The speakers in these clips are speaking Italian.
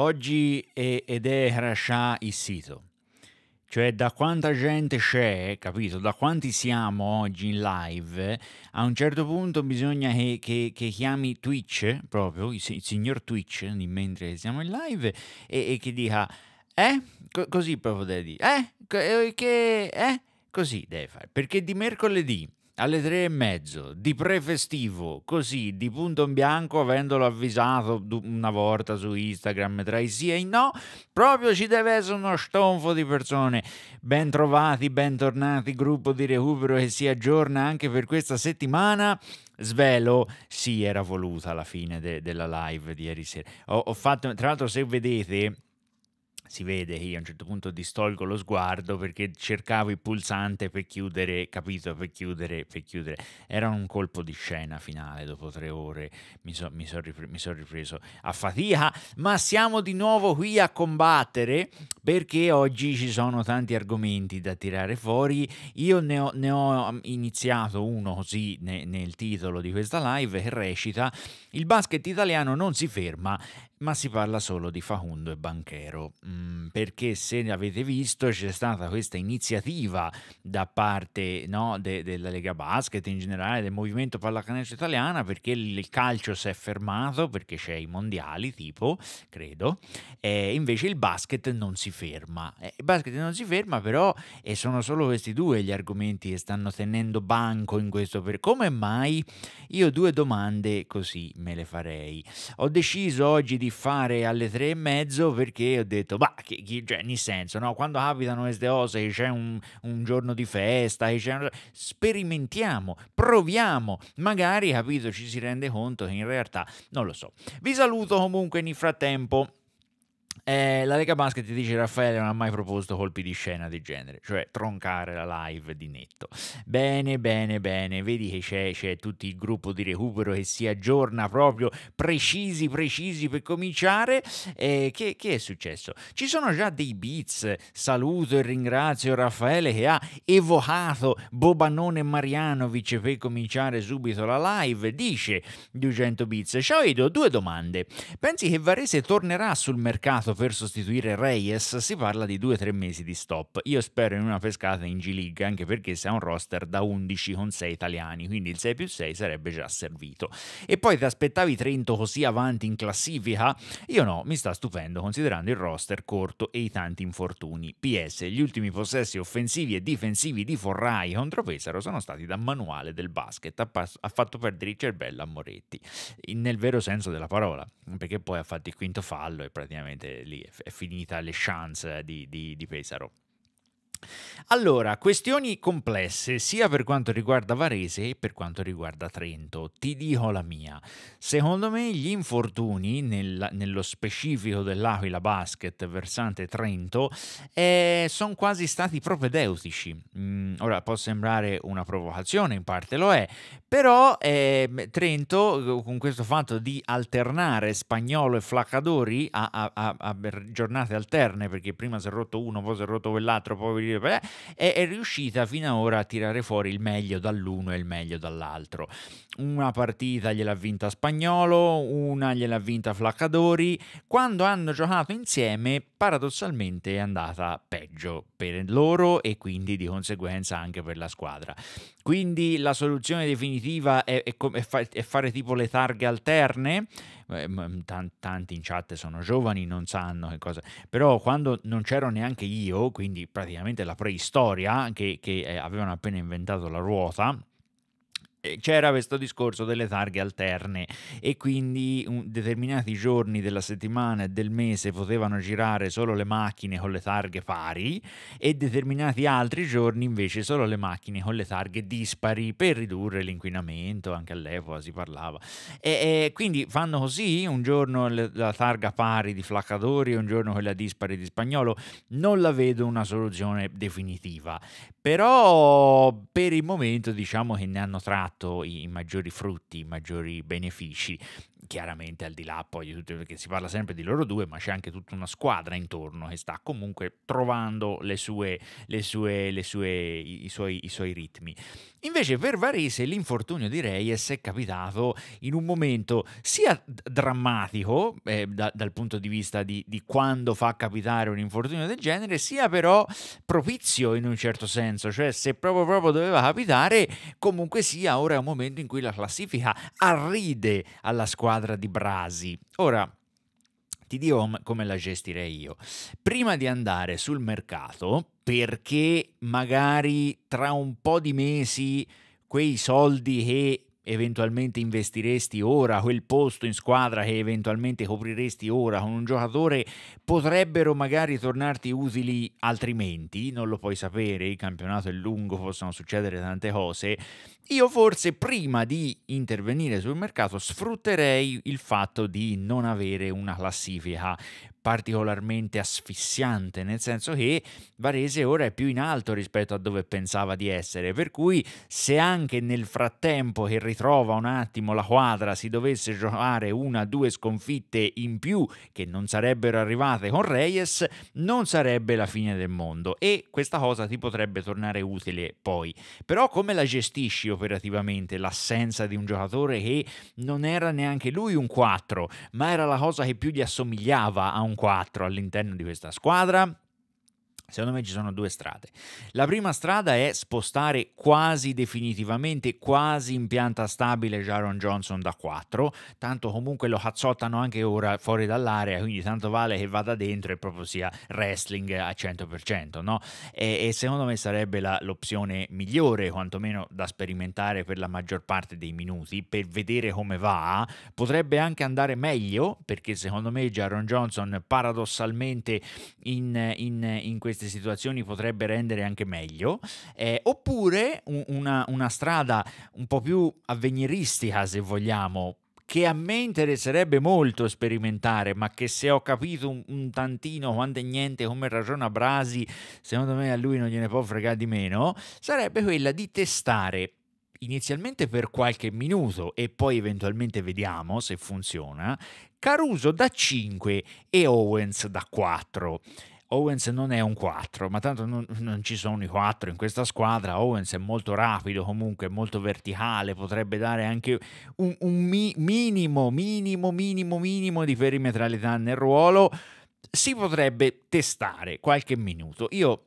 Oggi è, ed è Rasha il sito. Cioè da quanta gente c'è, capito? Da quanti siamo oggi in live, a un certo punto bisogna che, che, che chiami Twitch, proprio il, il, signor Twitch, mentre siamo in live, e, e che dica, eh? Co- così proprio devi dire, eh? che, eh? Così devi fare, perché di mercoledì alle tre e mezzo, di prefestivo, così di punto in bianco, avendolo avvisato una volta su Instagram tra i sì e i no, proprio ci deve essere uno stonfo di persone. Bentrovati, bentornati, gruppo di recupero che si aggiorna anche per questa settimana. Svelo, sì, era voluta la fine de- della live di ieri sera. Ho, ho fatto, tra l'altro, se vedete si vede che io a un certo punto distolgo lo sguardo perché cercavo il pulsante per chiudere, capito, per chiudere, per chiudere. Era un colpo di scena finale dopo tre ore, mi sono so ripre- so ripreso a fatica, ma siamo di nuovo qui a combattere perché oggi ci sono tanti argomenti da tirare fuori. Io ne ho, ne ho um, iniziato uno così ne, nel titolo di questa live che recita Il basket italiano non si ferma, ma si parla solo di Facundo e Banchero, mm, perché se ne avete visto c'è stata questa iniziativa da parte no, de- della Lega Basket in generale, del movimento pallacanestro italiana, perché il calcio si è fermato, perché c'è i mondiali tipo, credo, e invece il basket non si ferma. Eh, il basket non si ferma però e sono solo questi due gli argomenti che stanno tenendo banco in questo percorso. Come mai? Io due domande così me le farei. Ho deciso oggi di fare alle tre e mezzo perché ho detto, ma che, che cioè, nel senso, no? quando capitano queste cose, c'è un, un, giorno di festa, un... sperimentiamo, proviamo, magari, capito, ci si rende conto che in realtà non lo so. Vi saluto comunque nel frattempo. Eh, la Lega Basket ti dice Raffaele non ha mai proposto colpi di scena del genere, cioè troncare la live di netto. Bene, bene, bene, vedi che c'è, c'è tutto il gruppo di recupero che si aggiorna proprio precisi, precisi per cominciare. Eh, che, che, è successo? Ci sono già dei beats, saluto e ringrazio Raffaele che ha evocato Bobanone Marianovic per cominciare subito la live, dice 200 beats. Ciao Edo, due domande. Pensi che Varese tornerà sul mercato? per sostituire Reyes si parla di 2-3 mesi di stop. Io spero in una pescata in G-League anche perché si ha un roster da 11 con 6 italiani, quindi il 6 più 6 sarebbe già servito. E poi ti aspettavi Trento così avanti in classifica? Io no, mi sta stupendo considerando il roster corto e i tanti infortuni. PS, gli ultimi possessi offensivi e difensivi di Forrai contro Pesaro sono stati da manuale del basket, ha, pass- ha fatto perdere il cervello a Moretti, nel vero senso della parola, perché poi ha fatto il quinto fallo e praticamente lì è, finita le chance di, di, di Pesaro. Allora, questioni complesse sia per quanto riguarda Varese che per quanto riguarda Trento. Ti dico la mia. Secondo me gli infortuni nel, nello specifico dell'Aquila Basket versante Trento eh, sono quasi stati propedeutici. Mm, ora può sembrare una provocazione, in parte lo è, però ehm, eh, Trento con questo fatto di alternare Spagnolo e Flaccadori a, a, a, a giornate alterne, perché prima si è rotto uno, poi si è rotto quell'altro, poi è, è riuscita fino ad ora a tirare fuori il meglio dall'uno e il meglio dall'altro. Una partita gliel'ha vinta Spagnolo, una gliel'ha vinta Flaccadori. Quando hanno giocato insieme, paradossalmente è andata peggio per loro e quindi di conseguenza anche per la squadra. Quindi la soluzione definitiva è, è, è, fa, è fare tipo le targhe alterne. Eh, tanti in chat sono giovani, non sanno che cosa. Però quando non c'ero neanche io, quindi praticamente la preistoria che, che eh, avevano appena inventato la ruota eh, c'era questo discorso delle targhe alterne e quindi determinati giorni della settimana e del mese potevano girare solo le macchine con le targhe pari e determinati altri giorni invece solo le macchine con le targhe dispari per ridurre l'inquinamento, anche all'epoca si parlava. E, e quindi fanno così, un giorno la targa pari di Flaccadori e un giorno quella dispari di Spagnolo, non la vedo una soluzione definitiva, però per il momento diciamo che ne hanno tratto dato i maggiori frutti, i maggiori benefici chiaramente al di là poi perché si parla sempre di loro due, ma c'è anche tutta una squadra intorno che sta comunque trovando le sue, le sue, le sue, i, suoi, i, suoi, ritmi. Invece per Varese l'infortunio di Reyes è capitato in un momento sia drammatico eh, da, dal punto di vista di, di, quando fa capitare un infortunio del genere, sia però propizio in un certo senso, cioè se proprio, proprio doveva capitare, comunque sia ora è un momento in cui la classifica arride alla squadra squadra di Brasi. Ora, ti dirò come la gestirei io. Prima di andare sul mercato, perché magari tra un po' di mesi quei soldi che eventualmente investiresti ora, quel posto in squadra che eventualmente copriresti ora con un giocatore, potrebbero magari tornarti utili altrimenti, non lo puoi sapere, il campionato è lungo, possono succedere tante cose. Io forse prima di intervenire sul mercato sfrutterei il fatto di non avere una classifica particolarmente asfissiante, nel senso che Varese ora è più in alto rispetto a dove pensava di essere, per cui se anche nel frattempo che ritrova un attimo la quadra si dovesse giocare una o due sconfitte in più che non sarebbero arrivate con Reyes, non sarebbe la fine del mondo e questa cosa ti potrebbe tornare utile poi. Però come la gestisci operativamente l'assenza di un giocatore che non era neanche lui un 4, ma era la cosa che più gli assomigliava a un un 4 all'interno di questa squadra Secondo me ci sono due strade. La prima strada è spostare quasi definitivamente, quasi in pianta stabile Jaron Johnson da 4, tanto comunque lo cazzottano anche ora fuori dall'area, quindi tanto vale che vada dentro e proprio sia wrestling al 100%, no? E, e, secondo me sarebbe la, l'opzione migliore, quantomeno da sperimentare per la maggior parte dei minuti, per vedere come va. Potrebbe anche andare meglio, perché secondo me Jaron Johnson paradossalmente in, in, in questi queste situazioni potrebbe rendere anche meglio, eh, oppure un, una, una strada un po' più avveniristica, se vogliamo, che a me interesserebbe molto sperimentare, ma che se ho capito un, un tantino quanto è niente come ragiona Brasi, secondo me a lui non gliene può fregare di meno, sarebbe quella di testare inizialmente per qualche minuto e poi eventualmente vediamo se funziona, Caruso da 5 e Owens da 4. Owens non è un 4, ma tanto non, non, ci sono i 4 in questa squadra. Owens è molto rapido, comunque molto verticale, potrebbe dare anche un, un mi, minimo, minimo, minimo, minimo di perimetralità nel ruolo. Si potrebbe testare qualche minuto. Io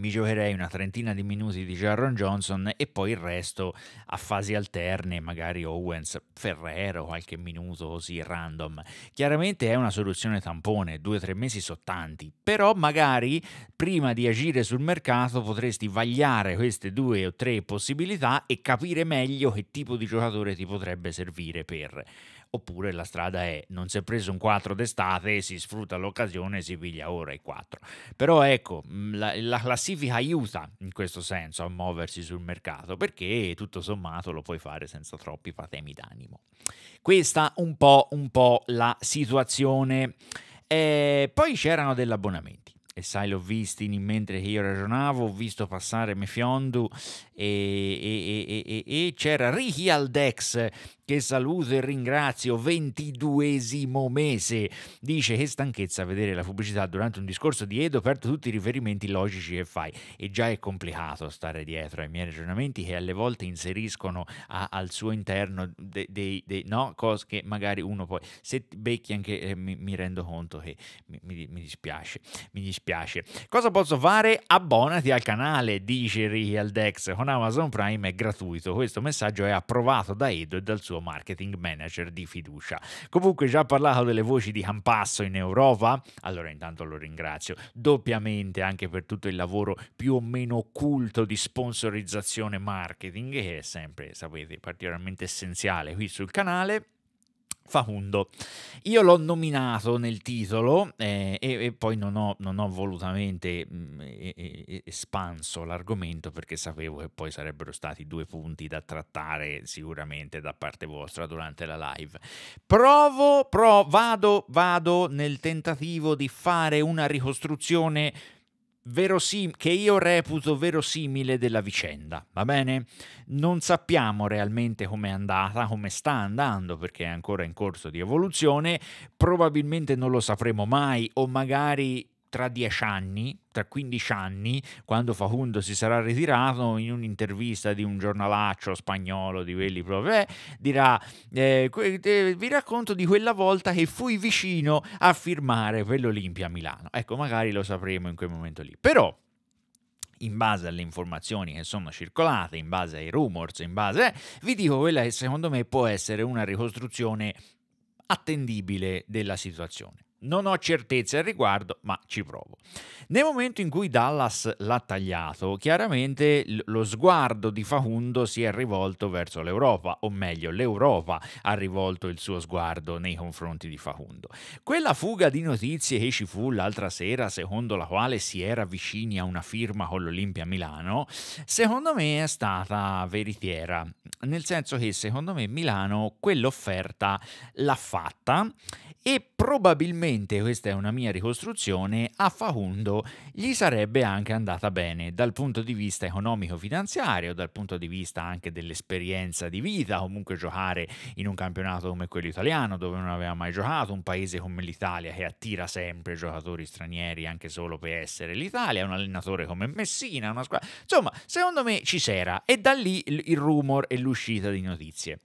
mi giocherei una trentina di minuti di Jaron Johnson e poi il resto a fasi alterne, magari Owens, Ferrero, qualche minuto così random. Chiaramente è una soluzione tampone, due o tre mesi sono tanti, però magari prima di agire sul mercato potresti vagliare queste due o tre possibilità e capire meglio che tipo di giocatore ti potrebbe servire per oppure la strada è non si è preso un 4 d'estate e si sfrutta l'occasione e si piglia ora i 4. Però ecco, mm, la, la classifica aiuta in questo senso a muoversi sul mercato perché tutto sommato lo puoi fare senza troppi patemi d'animo. Questa un po', un po' la situazione. E eh, poi c'erano degli abbonamenti. E sai, l'ho visti mentre io ragionavo, ho visto passare Mefiondu e, e, e, c'era Ricky Aldex che saluto e ringrazio, ventiduesimo mese. Dice che stanchezza vedere la pubblicità durante un discorso di Edo per tutti i riferimenti logici che fai. E già è complicato stare dietro ai miei ragionamenti che alle volte inseriscono a, al suo interno dei, de, de, no, cose che magari uno poi... Se becchi anche eh, mi, mi, rendo conto che mi, mi, mi, dispiace, mi dispiace. Cosa posso fare? Abbonati al canale, dice Rialdex. Con Amazon Prime è gratuito. Questo messaggio è approvato da Edo e dal suo marketing manager di fiducia. Comunque già parlato delle voci di Campasso in Europa, allora intanto lo ringrazio doppiamente anche per tutto il lavoro più o meno occulto di sponsorizzazione marketing che è sempre, sapete, particolarmente essenziale qui sul canale. Facundo. Io l'ho nominato nel titolo eh, e, e, poi non ho, non ho volutamente mh, mm, espanso l'argomento perché sapevo che poi sarebbero stati due punti da trattare sicuramente da parte vostra durante la live. Provo, pro, vado, vado nel tentativo di fare una ricostruzione verosim- che io reputo verosimile della vicenda, va bene? Non sappiamo realmente come è andata, come sta andando, perché è ancora in corso di evoluzione, probabilmente non lo sapremo mai o magari tra dieci anni, tra 15 anni, quando Facundo si sarà ritirato in un'intervista di un giornalaccio spagnolo di quelli proprio, eh, dirà eh, eh, vi racconto di quella volta che fui vicino a firmare per l'Olimpia Milano. Ecco, magari lo sapremo in quel momento lì. Però in base alle informazioni che sono circolate, in base ai rumors, in base, eh, vi dico quella che secondo me può essere una ricostruzione attendibile della situazione. Non ho certezze al riguardo, ma ci provo. Nel momento in cui Dallas l'ha tagliato, chiaramente lo sguardo di Facundo si è rivolto verso l'Europa, o meglio, l'Europa ha rivolto il suo sguardo nei confronti di Facundo. Quella fuga di notizie che ci fu l'altra sera, secondo la quale si era vicini a una firma con l'Olimpia Milano, secondo me è stata veritiera, nel senso che secondo me Milano quell'offerta l'ha fatta e probabilmente, questa è una mia ricostruzione, a Facundo gli sarebbe anche andata bene dal punto di vista economico-finanziario, dal punto di vista anche dell'esperienza di vita, comunque giocare in un campionato come quello italiano dove non aveva mai giocato, un paese come l'Italia che attira sempre giocatori stranieri anche solo per essere l'Italia, un allenatore come Messina, una squadra... Insomma, secondo me ci s'era e da lì il rumor e l'uscita di notizie.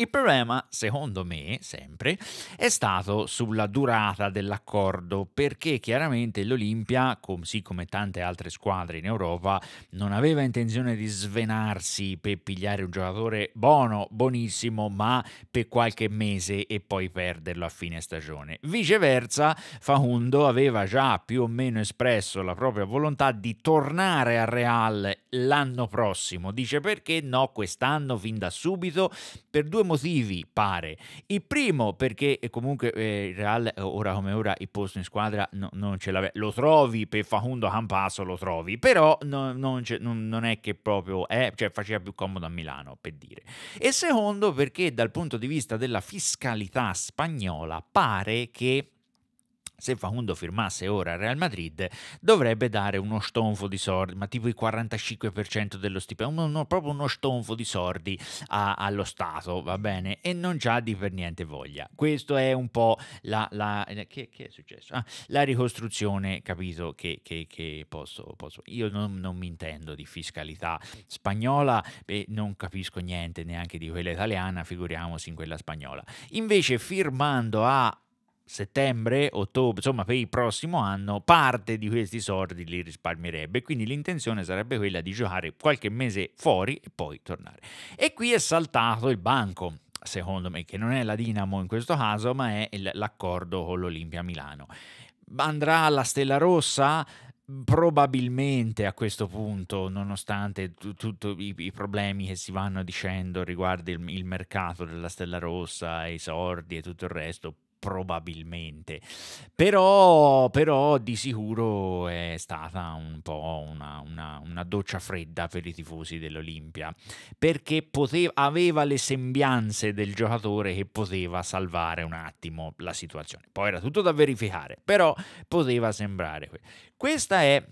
Il problema, secondo me, sempre, è stato sulla durata dell'accordo, perché chiaramente l'Olimpia, così come tante altre squadre in Europa, non aveva intenzione di svenarsi per pigliare un giocatore buono, buonissimo, ma per qualche mese e poi perderlo a fine stagione. Viceversa, Facundo aveva già più o meno espresso la propria volontà di tornare al Real l'anno prossimo. Dice perché no quest'anno fin da subito per due motivi motivi, pare. Il primo perché comunque eh, Real eh, ora come ora il posto in squadra no, non ce l'aveva. Lo trovi per Facundo Campasso, lo trovi, però no, non, non, non, è che proprio è, cioè faceva più comodo a Milano, per dire. E secondo perché dal punto di vista della fiscalità spagnola pare che se Facundo firmasse ora al Real Madrid, dovrebbe dare uno stonfo di sordi, ma tipo il 45% dello stipendio, uno, proprio uno stonfo di sordi a, allo Stato, va bene? E non già di per niente voglia. Questo è un po' la... la eh, che, che, è successo? Ah, la ricostruzione, capito, che, che, che posso, posso, Io non, non, mi intendo di fiscalità spagnola e non capisco niente neanche di quella italiana, figuriamoci in quella spagnola. Invece firmando a settembre, ottobre, insomma per il prossimo anno, parte di questi soldi li risparmierebbe. Quindi l'intenzione sarebbe quella di giocare qualche mese fuori e poi tornare. E qui è saltato il banco, secondo me, che non è la Dinamo in questo caso, ma è l'accordo con l'Olimpia Milano. Andrà alla Stella Rossa? probabilmente a questo punto, nonostante tutti i, i, problemi che si vanno dicendo riguardo il, il mercato della Stella Rossa, i sordi e tutto il resto, probabilmente. Però, però, di sicuro è stata un po' una, una, una doccia fredda per i tifosi dell'Olimpia, perché poteva, aveva le sembianze del giocatore che poteva salvare un attimo la situazione. Poi era tutto da verificare, però poteva sembrare. Questa è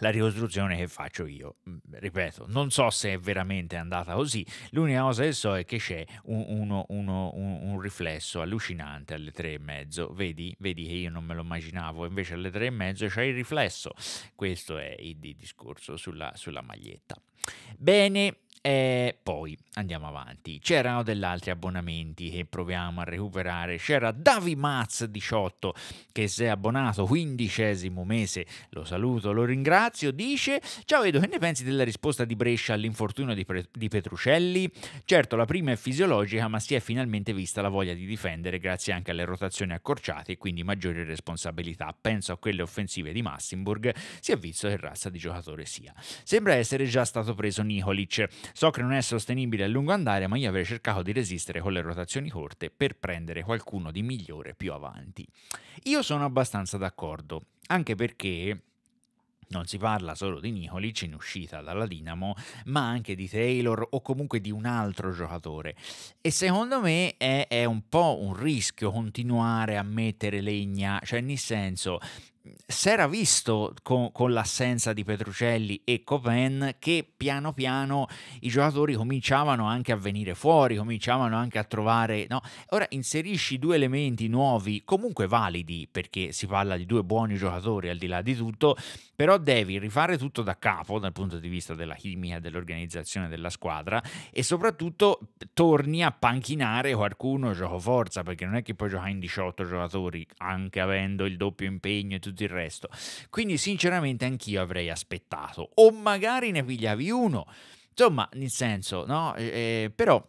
la ricostruzione che faccio io. Mm, ripeto, non so se è veramente andata così, l'unica cosa che so è che c'è un, uno, uno, un, un riflesso allucinante alle tre e mezzo, vedi? Vedi che io non me lo immaginavo, invece alle tre e mezzo c'è il riflesso. Questo è il discorso sulla, sulla maglietta. Bene, e poi andiamo avanti. C'erano degli altri abbonamenti che proviamo a recuperare. C'era Davi Maz 18 che si è abbonato quindicesimo mese. Lo saluto, lo ringrazio. Dice: Ciao Edo, che ne pensi della risposta di Brescia all'infortunio di, Pre- di Petrucelli? Certo, la prima è fisiologica, ma si è finalmente vista la voglia di difendere grazie anche alle rotazioni accorciate e quindi maggiori responsabilità. Penso a quelle offensive di Massimburg. Si è visto che razza di giocatore sia. Sembra essere già stato preso Nicolic. So che non è sostenibile a lungo andare, ma io avrei cercato di resistere con le rotazioni corte per prendere qualcuno di migliore più avanti. Io sono abbastanza d'accordo, anche perché non si parla solo di Nicolic in uscita dalla Dinamo, ma anche di Taylor o comunque di un altro giocatore. E secondo me è, è un po' un rischio continuare a mettere legna, cioè nel senso si era visto con, con, l'assenza di Petrucelli e Copen che piano piano i giocatori cominciavano anche a venire fuori, cominciavano anche a trovare... No? Ora inserisci due elementi nuovi, comunque validi, perché si parla di due buoni giocatori al di là di tutto, però devi rifare tutto da capo dal punto di vista della chimica, dell'organizzazione della squadra e soprattutto torni a panchinare qualcuno gioco forza, perché non è che puoi giocare in 18 giocatori anche avendo il doppio impegno e tutto tutto il resto. Quindi sinceramente anch'io avrei aspettato, o magari ne pigliavi uno, insomma, nel senso, no? Eh, eh però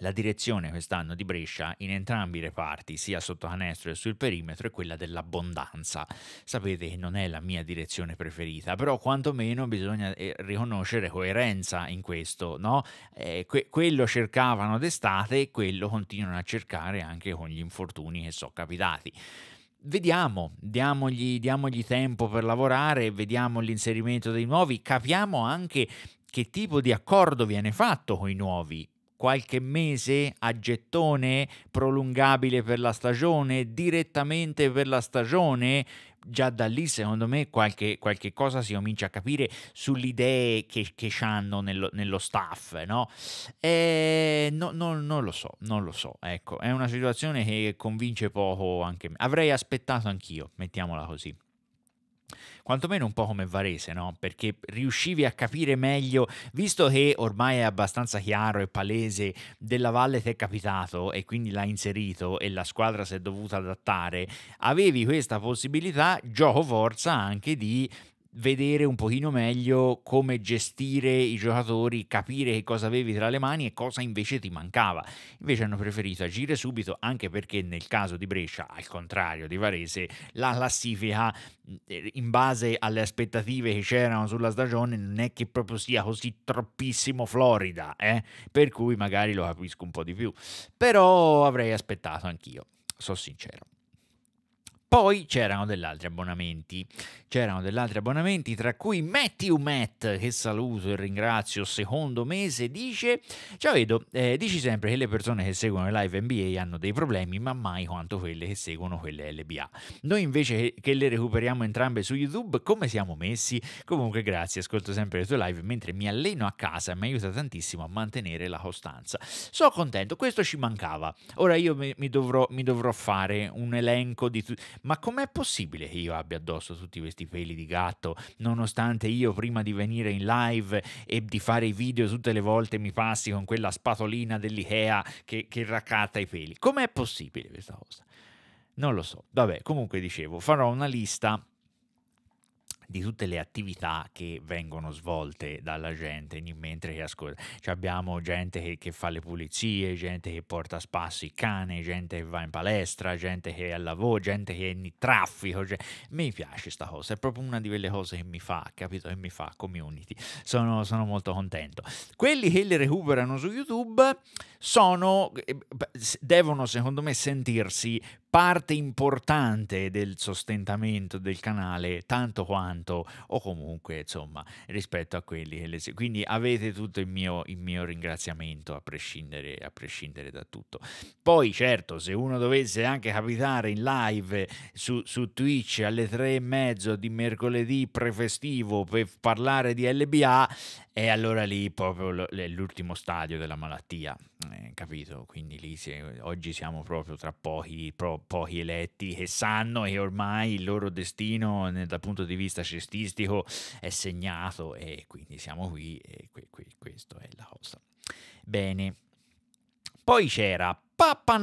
la direzione quest'anno di Brescia in entrambi i reparti, sia sotto canestro che sul perimetro, è quella dell'abbondanza. Sapete che non è la mia direzione preferita, però quantomeno bisogna eh, riconoscere coerenza in questo, no? Eh, que- quello cercavano d'estate e quello continuano a cercare anche con gli infortuni che sono capitati. Vediamo, diamogli, diamogli tempo per lavorare, vediamo l'inserimento dei nuovi, capiamo anche che tipo di accordo viene fatto con i nuovi, qualche mese a gettone prolungabile per la stagione, direttamente per la stagione, già da lì secondo me qualche, qualche cosa si comincia a capire sulle idee che, che hanno nello, nello, staff, no? E eh, no, no, non lo so, non lo so, ecco, è una situazione che convince poco anche me. Avrei aspettato anch'io, mettiamola così quantomeno un po' come Varese, no? Perché riuscivi a capire meglio, visto che ormai è abbastanza chiaro e palese della Valle ti è capitato e quindi l'ha inserito e la squadra si è dovuta adattare, avevi questa possibilità, gioco forza anche di vedere un pochino meglio come gestire i giocatori, capire che cosa avevi tra le mani e cosa invece ti mancava. Invece hanno preferito agire subito anche perché nel caso di Brescia, al contrario di Varese, la classifica eh, in base alle aspettative che c'erano sulla stagione non è che proprio sia così troppissimo florida, eh? per cui magari lo capisco un po' di più, però avrei aspettato anch'io, sono sincero. Poi c'erano degli altri abbonamenti, c'erano degli altri abbonamenti tra cui Matthew Matt, che saluto e ringrazio, secondo mese, dice, ciao vedo, eh, dici sempre che le persone che seguono le live NBA hanno dei problemi, ma mai quanto quelle che seguono quelle LBA. Noi invece che le recuperiamo entrambe su YouTube, come siamo messi? Comunque grazie, ascolto sempre le tue live mentre mi alleno a casa e mi aiuta tantissimo a mantenere la costanza. Sono contento, questo ci mancava. Ora io mi, mi, dovrò, mi dovrò, fare un elenco di... Tu- ma com'è possibile che io abbia addosso tutti questi peli di gatto, nonostante io prima di venire in live e di fare i video tutte le volte mi passi con quella spatolina dell'IKEA che, che raccatta i peli? Com'è possibile questa cosa? Non lo so. Vabbè, comunque dicevo, farò una lista di tutte le attività che vengono svolte dalla gente mentre che ascolta. Cioè abbiamo gente che, che, fa le pulizie, gente che porta a spasso i cani, gente che va in palestra, gente che è al lavoro, gente che è in traffico. Gente... Mi piace questa cosa, è proprio una di quelle cose che mi fa, capito? Che mi fa community. Sono, sono molto contento. Quelli che le recuperano su YouTube sono, eh, devono secondo me sentirsi parte importante del sostentamento del canale, tanto quanto o comunque insomma rispetto a quelli che le seguono. Quindi avete tutto il mio, il mio ringraziamento a prescindere, a prescindere, da tutto. Poi certo se uno dovesse anche capitare in live su, su Twitch alle tre e mezzo di mercoledì prefestivo per parlare di LBA, e allora lì proprio l'ultimo stadio della malattia, eh, capito? Quindi lì se, oggi siamo proprio tra pochi, proprio pochi eletti che sanno che ormai il loro destino dal punto di vista cestistico è segnato e quindi siamo qui e que, que, questa è la cosa. Bene. Poi c'era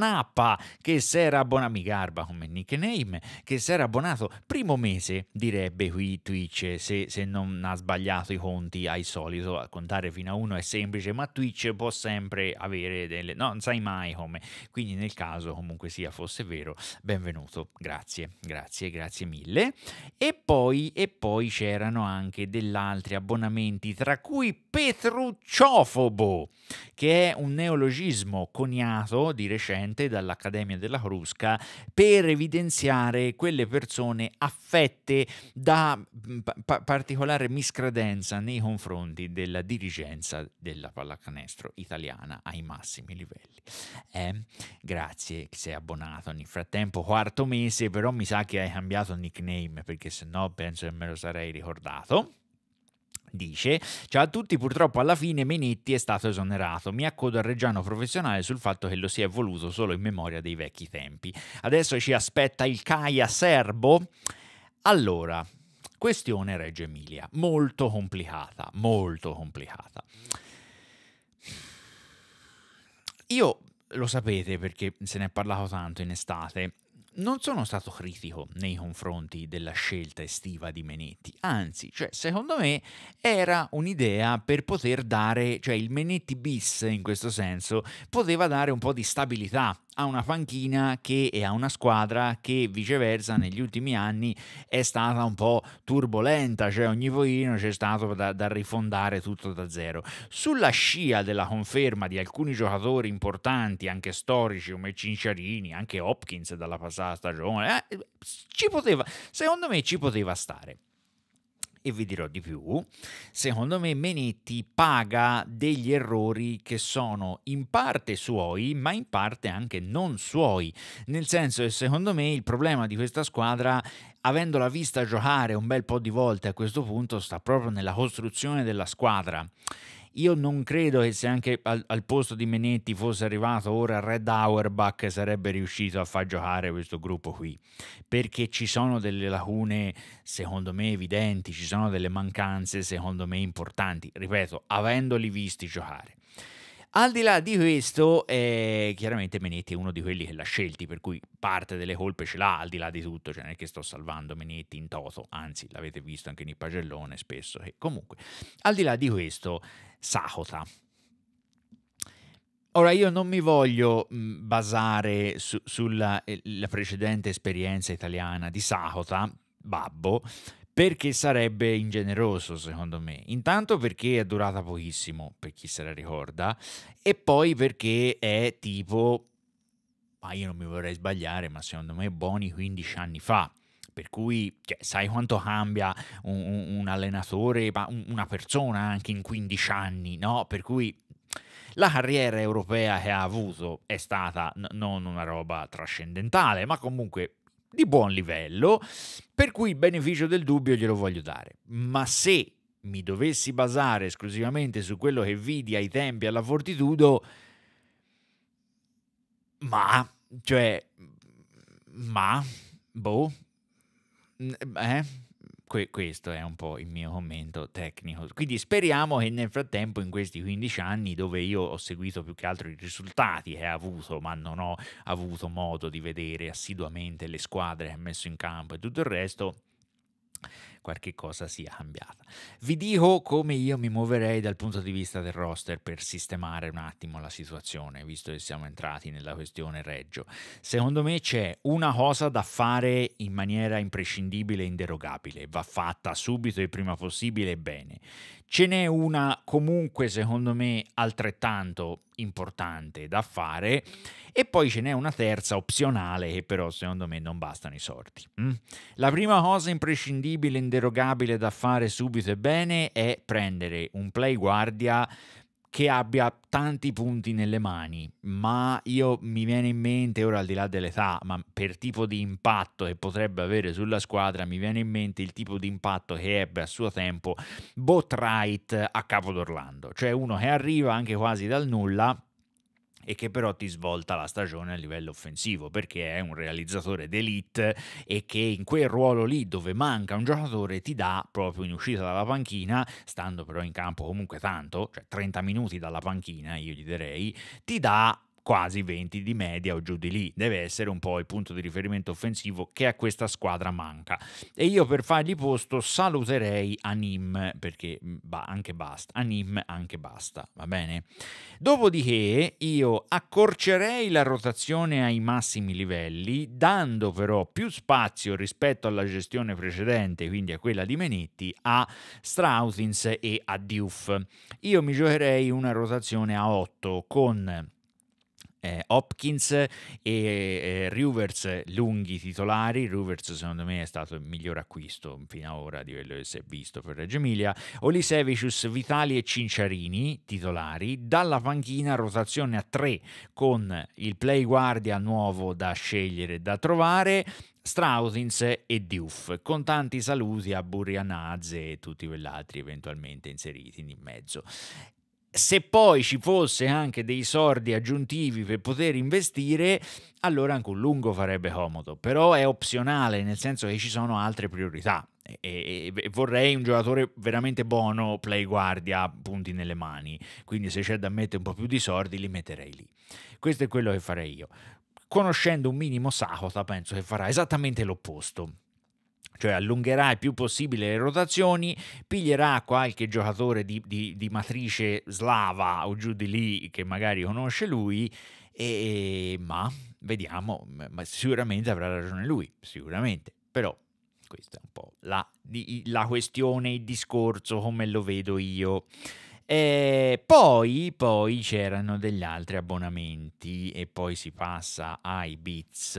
Nappa, che si era abbonato, mi garba come nickname, che si era abbonato primo mese, direbbe qui Twitch, se, se, non ha sbagliato i conti al solito, a contare fino a uno è semplice, ma Twitch può sempre avere delle... No, non sai mai come, quindi nel caso comunque sia fosse vero, benvenuto, grazie, grazie, grazie mille. E poi, e poi c'erano anche degli altri abbonamenti, tra cui Petrucciofobo, che è un neologismo coniato di di recente dall'Accademia della Crusca per evidenziare quelle persone affette da mm, pa- particolare miscredenza nei confronti della dirigenza della pallacanestro italiana ai massimi livelli. Eh, grazie, sei abbonato nel frattempo, quarto mese, però mi sa che hai cambiato nickname perché sennò penso che me lo sarei ricordato. Dice, ciao a tutti, purtroppo alla fine Menetti è stato esonerato. Mi accodo al Reggiano professionale sul fatto che lo si è voluto solo in memoria dei vecchi tempi. Adesso ci aspetta il Caia serbo. Allora, questione Reggio Emilia, molto complicata, molto complicata. Io lo sapete perché se ne è parlato tanto in estate non sono stato critico nei confronti della scelta estiva di Menetti, anzi, cioè, secondo me era un'idea per poter dare, cioè il Menetti bis in questo senso, poteva dare un po' di stabilità a una panchina che, e a una squadra che viceversa negli ultimi anni è stata un po' turbolenta, cioè ogni volino c'è stato da, da rifondare tutto da zero. Sulla scia della conferma di alcuni giocatori importanti, anche storici come Cinciarini, anche Hopkins dalla passata stagione, eh, ci poteva, secondo me ci poteva stare e vi dirò di più, secondo me Menetti paga degli errori che sono in parte suoi, ma in parte anche non suoi, nel senso che secondo me il problema di questa squadra avendola vista giocare un bel po' di volte a questo punto sta proprio nella costruzione della squadra io non credo che se anche al, al posto di Menetti fosse arrivato ora Red Auerbach sarebbe riuscito a far giocare questo gruppo qui, perché ci sono delle lacune secondo me evidenti, ci sono delle mancanze secondo me importanti, ripeto, avendoli visti giocare. Al di là di questo, eh, chiaramente Menetti è uno di quelli che l'ha scelti, per cui parte delle colpe ce l'ha al di là di tutto, cioè non è che sto salvando Menetti in toto, anzi l'avete visto anche nel Pagellone spesso. E comunque, al di là di questo, Sakota. Ora io non mi voglio basare su, sulla eh, precedente esperienza italiana di Sakota, Babbo, perché sarebbe ingeneroso secondo me. Intanto perché è durata pochissimo, per chi se la ricorda, e poi perché è tipo, ma io non mi vorrei sbagliare, ma secondo me buoni 15 anni fa. Per cui cioè, sai quanto cambia un, un allenatore, ma una persona anche in 15 anni, no? Per cui la carriera europea che ha avuto è stata n- non una roba trascendentale, ma comunque di buon livello, per cui il beneficio del dubbio glielo voglio dare. Ma se mi dovessi basare esclusivamente su quello che vidi ai tempi alla Fortitudo, ma, cioè, ma, boh, eh? Que- questo è un po' il mio commento tecnico. Quindi speriamo che nel frattempo, in questi 15 anni, dove io ho seguito più che altro i risultati che ha avuto, ma non ho avuto modo di vedere assiduamente le squadre che ha messo in campo e tutto il resto, qualche cosa sia cambiata. Vi dico come io mi muoverei dal punto di vista del roster per sistemare un attimo la situazione, visto che siamo entrati nella questione Reggio. Secondo me c'è una cosa da fare in maniera imprescindibile e inderogabile, va fatta subito e prima possibile e bene. Ce n'è una comunque secondo me altrettanto importante da fare e poi ce n'è una terza opzionale che però secondo me non bastano i sorti. Mm? La prima cosa imprescindibile, inderogabile da fare subito e bene è prendere un play guardia che abbia tanti punti nelle mani, ma io mi viene in mente, ora al di là dell'età, ma per tipo di impatto che potrebbe avere sulla squadra, mi viene in mente il tipo di impatto che ebbe a suo tempo Botright a capo d'Orlando, cioè uno che arriva anche quasi dal nulla e che però ti svolta la stagione a livello offensivo perché è un realizzatore d'elite e che in quel ruolo lì dove manca un giocatore ti dà proprio in uscita dalla panchina, stando però in campo comunque tanto, cioè 30 minuti dalla panchina io gli direi, ti dà quasi 20 di media o giù di lì. Deve essere un po' il punto di riferimento offensivo che a questa squadra manca. E io per fargli posto saluterei Anim, perché mm, ba- anche basta, Anim anche basta, va bene? Dopodiché io accorcerei la rotazione ai massimi livelli, dando però più spazio rispetto alla gestione precedente, quindi a quella di Menetti, a Strautins e a Diouf. Io mi giocherei una rotazione a 8 con eh, Hopkins e eh, Rivers lunghi titolari. Rivers secondo me è stato il miglior acquisto fino ad ora di quello che si è visto per Reggio Emilia. Olisevicius, Vitali e Cinciarini titolari. Dalla panchina rotazione a tre con il play guardia nuovo da scegliere e da trovare. Strautins e Diouf, con tanti saluti a Burrianaz e tutti altri eventualmente inseriti in mezzo se poi ci fosse anche dei sordi aggiuntivi per poter investire, allora anche un lungo farebbe comodo, però è opzionale, nel senso che ci sono altre priorità. E, vorrei un giocatore veramente buono, play guardia, punti nelle mani. Quindi se c'è da mettere un po' più di sordi, li metterei lì. Questo è quello che farei io. Conoscendo un minimo Sakota penso che farà esattamente l'opposto cioè allungherà il più possibile le rotazioni, piglierà qualche giocatore di, di, di matrice slava o giù di lì che magari conosce lui, e, ma vediamo, ma sicuramente avrà ragione lui, sicuramente, però questa è un po' la, di, la questione, il discorso come lo vedo io. E poi, poi c'erano degli altri abbonamenti e poi si passa ai bits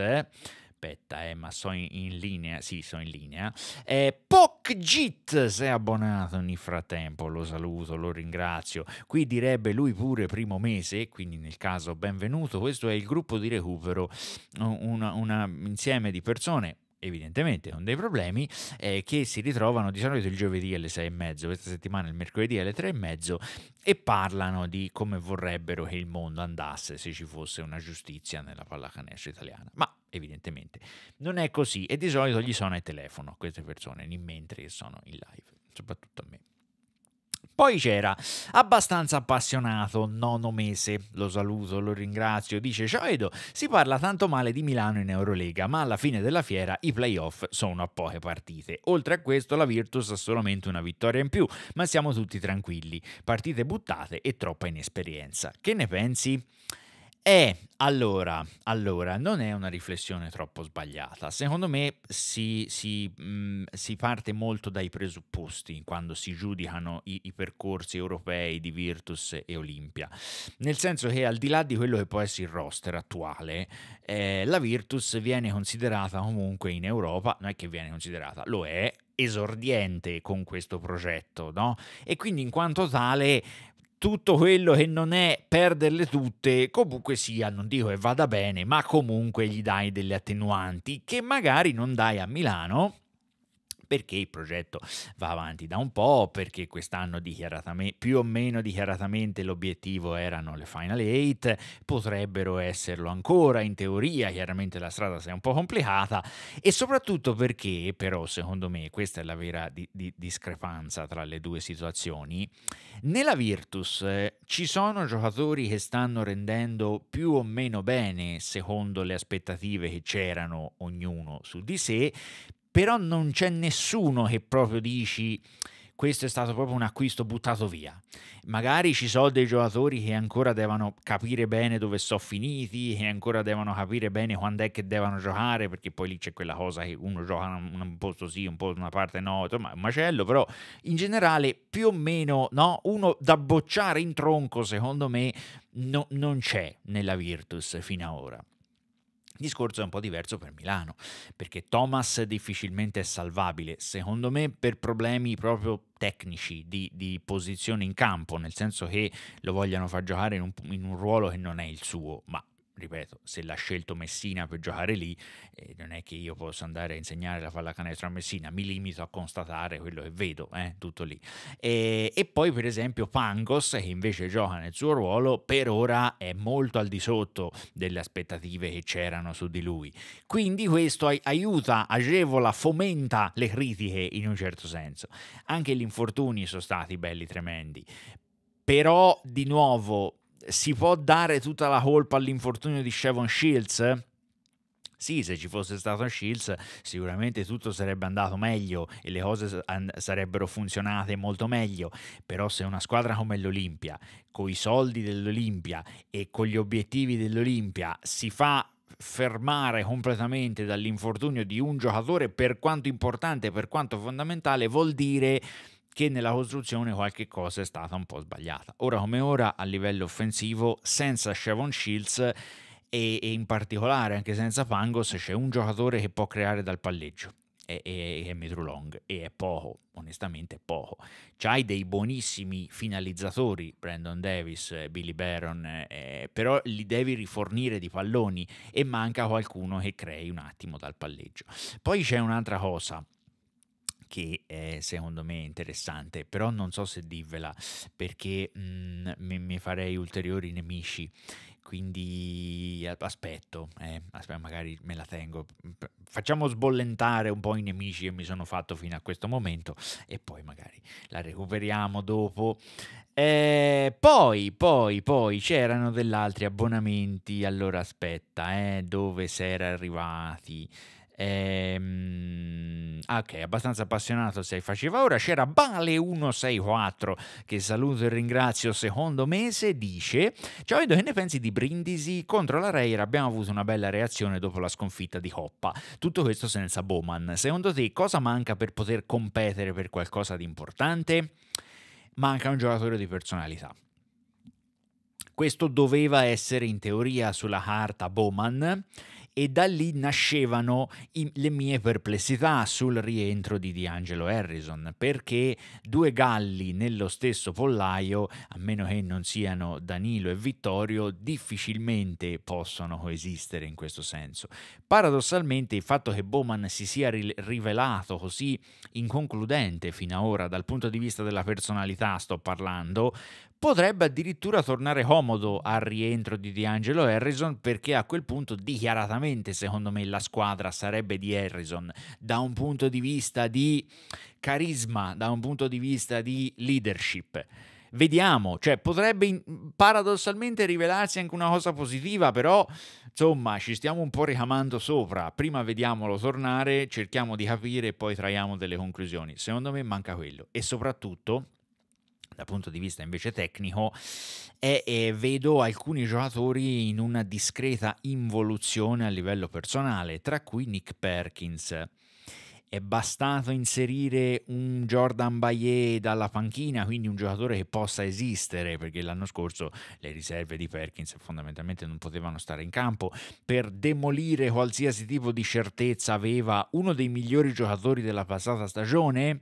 aspetta, eh, ma sono in linea, sì, sono in linea. Eh, Pokjit si è abbonato nel frattempo, lo saluto, lo ringrazio. Qui direbbe lui pure primo mese, quindi nel caso benvenuto. Questo è il gruppo di recupero, un insieme di persone evidentemente con dei problemi eh, che si ritrovano di solito il giovedì alle 6 e mezzo, questa settimana il mercoledì alle 3 e mezzo e parlano di come vorrebbero che il mondo andasse se ci fosse una giustizia nella pallacanestro italiana. Ma evidentemente non è così e di solito gli sono ai telefono a queste persone, in mentre sono in live, soprattutto a me. Poi c'era abbastanza appassionato nono mese, lo saluto, lo ringrazio, dice Cioedo, si parla tanto male di Milano in Eurolega, ma alla fine della fiera i playoff sono a poche partite. Oltre a questo la Virtus ha solamente una vittoria in più, ma siamo tutti tranquilli, partite buttate e troppa inesperienza. Che ne pensi? Eh, allora, allora, non è una riflessione troppo sbagliata. Secondo me si, si, mh, mm, si parte molto dai presupposti quando si giudicano i, i, percorsi europei di Virtus e Olimpia. Nel senso che al di là di quello che può essere il roster attuale, eh, la Virtus viene considerata comunque in Europa, non è che viene considerata, lo è, esordiente con questo progetto, no? E quindi in quanto tale tutto quello che non è perderle tutte, comunque sia, non dico che vada bene, ma comunque gli dai delle attenuanti che magari non dai a Milano perché il progetto va avanti da un po', perché quest'anno più o meno dichiaratamente l'obiettivo erano le Final 8, potrebbero esserlo ancora in teoria, chiaramente la strada si è un po' complicata e soprattutto perché però secondo me questa è la vera di- di- discrepanza tra le due situazioni, nella Virtus eh, ci sono giocatori che stanno rendendo più o meno bene secondo le aspettative che c'erano ognuno su di sé, però non c'è nessuno che proprio dici questo è stato proprio un acquisto buttato via. Magari ci sono dei giocatori che ancora devono capire bene dove sono finiti, che ancora devono capire bene quando è che devono giocare, perché poi lì c'è quella cosa che uno gioca un, posto sì, un po' da una parte no, ma un macello, però in generale più o meno no, uno da bocciare in tronco secondo me no, non c'è nella Virtus fino ad ora. Il discorso è un po' diverso per Milano, perché Thomas difficilmente è salvabile, secondo me per problemi proprio tecnici di, di posizione in campo, nel senso che lo vogliano far giocare in un, in un ruolo che non è il suo, ma ripeto, se l'ha scelto Messina per giocare lì, eh, non è che io possa andare a insegnare la pallacanestro a Messina, mi limito a constatare quello che vedo, eh, tutto lì. E, e, poi per esempio Pangos, che invece gioca nel suo ruolo, per ora è molto al di sotto delle aspettative che c'erano su di lui. Quindi questo aiuta, agevola, fomenta le critiche in un certo senso. Anche gli infortuni sono stati belli tremendi. Però di nuovo si può dare tutta la colpa all'infortunio di Shevon Shields? Sì, se ci fosse stato Shields sicuramente tutto sarebbe andato meglio e le cose sarebbero funzionate molto meglio, però se una squadra come l'Olimpia, con i soldi dell'Olimpia e con gli obiettivi dell'Olimpia si fa fermare completamente dall'infortunio di un giocatore per quanto importante, per quanto fondamentale, vuol dire che nella costruzione qualche cosa è stata un po' sbagliata. Ora come ora a livello offensivo senza Shavon Shields e, e, in particolare anche senza Pangos c'è un giocatore che può creare dal palleggio e, e, e Metro Long e è poco, onestamente è poco. C'hai dei buonissimi finalizzatori, Brandon Davis, Billy Baron, eh, però li devi rifornire di palloni e manca qualcuno che crei un attimo dal palleggio. Poi c'è un'altra cosa che è secondo me interessante, però non so se dirvela perché mh, mhmm, mi, mi, farei ulteriori nemici, quindi aspetto, eh, aspetto, magari me la tengo, mhmm, facciamo sbollentare un po' i nemici che mi sono fatto fino a questo momento e poi magari la recuperiamo dopo. Eh, poi, poi, poi c'erano degli altri abbonamenti, allora aspetta, eh, dove si era arrivati? Ehm, ah, ok, abbastanza appassionato se faceva ora. C'era Bale164 che saluto e ringrazio secondo mese. Dice: Ciao Edo, che ne pensi di Brindisi? Contro la Reira abbiamo avuto una bella reazione dopo la sconfitta di Coppa. Tutto questo senza Bowman. Secondo te cosa manca per poter competere per qualcosa di importante? Manca un giocatore di personalità. Questo doveva essere in teoria sulla carta Bowman e da lì nascevano i, le mie perplessità sul rientro di D'Angelo Harrison, perché due galli nello stesso pollaio, a meno che non siano Danilo e Vittorio, difficilmente possono coesistere in questo senso. Paradossalmente il fatto che Bowman si sia ri- rivelato così inconcludente fino ad ora dal punto di vista della personalità, sto parlando, potrebbe addirittura tornare comodo al rientro di D'Angelo Harrison perché a quel punto dichiaratamente secondo me la squadra sarebbe di Harrison da un punto di vista di carisma, da un punto di vista di leadership. Vediamo, cioè potrebbe paradossalmente rivelarsi anche una cosa positiva, però insomma ci stiamo un po' ricamando sopra. Prima vediamolo tornare, cerchiamo di capire e poi traiamo delle conclusioni. Secondo me manca quello e soprattutto dal punto di vista invece tecnico e, e vedo alcuni giocatori in una discreta involuzione a livello personale, tra cui Nick Perkins. È bastato inserire un Jordan Bayer dalla panchina, quindi un giocatore che possa esistere, perché l'anno scorso le riserve di Perkins fondamentalmente non potevano stare in campo, per demolire qualsiasi tipo di certezza aveva uno dei migliori giocatori della passata stagione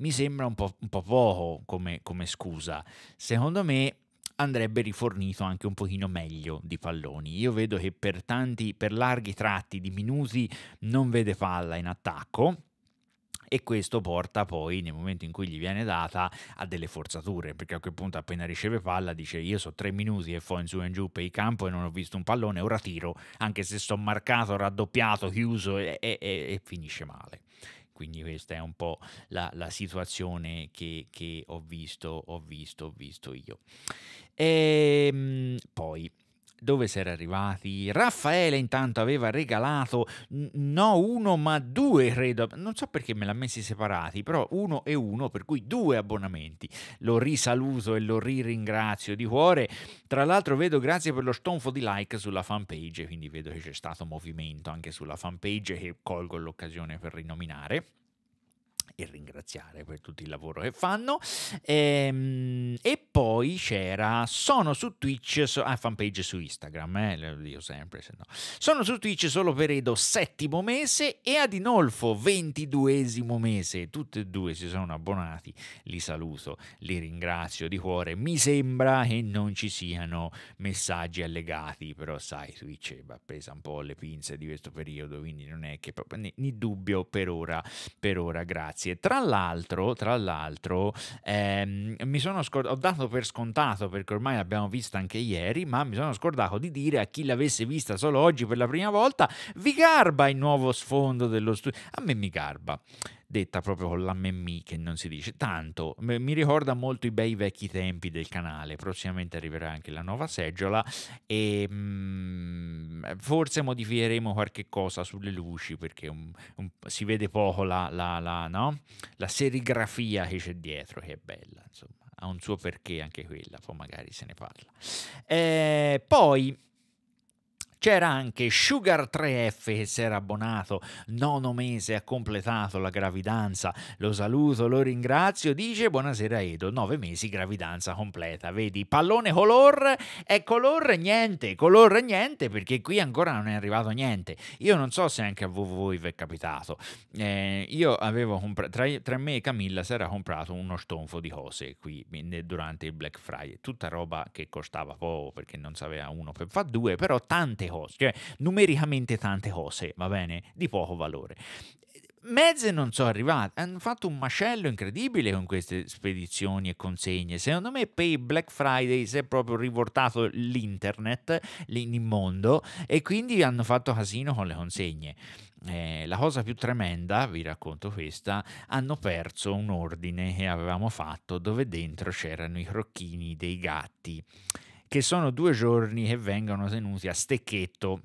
mi sembra un po', un po poco come, come scusa. Secondo me andrebbe rifornito anche un pochino meglio di palloni. Io vedo che per tanti, per larghi tratti di minuti non vede palla in attacco e questo porta poi nel momento in cui gli viene data a delle forzature perché a quel punto appena riceve palla dice io so tre minuti e fo in su e in giù per il campo e non ho visto un pallone ora tiro anche se sto marcato raddoppiato chiuso e, e, e, e finisce male quindi questa è un po' la, la situazione che, che, ho visto, ho visto, ho visto io. E, ehm, poi dove si era arrivati. Raffaele intanto aveva regalato no uno ma due, credo. Non so perché me l'ha messi separati, però uno e uno, per cui due abbonamenti. Lo risaluto e lo riringrazio di cuore. Tra l'altro vedo grazie per lo stonfo di like sulla fanpage, quindi vedo che c'è stato movimento anche sulla fanpage che colgo l'occasione per rinominare e ringraziare per tutto il lavoro che fanno. E, ehm, e poi c'era Sono su Twitch, so, ah, fanpage su Instagram, eh, lo dico sempre. Se no. Sono su Twitch solo Peredo, settimo mese, e Adinolfo, ventiduesimo mese. Tutti e due si sono abbonati, li saluto, li ringrazio di cuore. Mi sembra che non ci siano messaggi allegati, però sai, Twitch va presa un po' le pinze di questo periodo, quindi non è che proprio, ni, ni dubbio per ora, per ora, grazie. Grazie. Tra l'altro, tra l'altro ehm, mi sono scor- ho dato per scontato, perché ormai l'abbiamo vista anche ieri, ma mi sono scordato di dire a chi l'avesse vista solo oggi per la prima volta, vi garba il nuovo sfondo dello studio. A me mi garba detta proprio con la memmi che non si dice tanto. Mi ricorda molto i bei vecchi tempi del canale, prossimamente arriverà anche la nuova seggiola e mh, mm, forse modificheremo qualche cosa sulle luci perché un, un, si vede poco la, la, la, no? la serigrafia che c'è dietro, che è bella, insomma ha un suo perché anche quella, poi magari se ne parla. Eh, poi c'era anche Sugar3F che si era abbonato, nono mese ha completato la gravidanza, lo saluto, lo ringrazio, dice buonasera Edo, nove mesi gravidanza completa, vedi, pallone color e color niente, color niente perché qui ancora non è arrivato niente, io non so se anche a voi vi è capitato, eh, io avevo comprato, tra, tra me e Camilla si era comprato uno stonfo di cose qui durante il Black Friday, tutta roba che costava poco perché non sapeva uno per fare due, però tante cose, cioè numericamente tante cose, va bene, di poco valore. Mezze non sono arrivate, hanno fatto un macello incredibile con queste spedizioni e consegne. Secondo me per Black Friday si è proprio rivoltato l'internet, l'immondo, e quindi hanno fatto casino con le consegne. Eh, la cosa più tremenda, vi racconto questa, hanno perso un ordine che avevamo fatto dove dentro c'erano i crocchini dei gatti che sono due giorni che vengono tenuti a stecchetto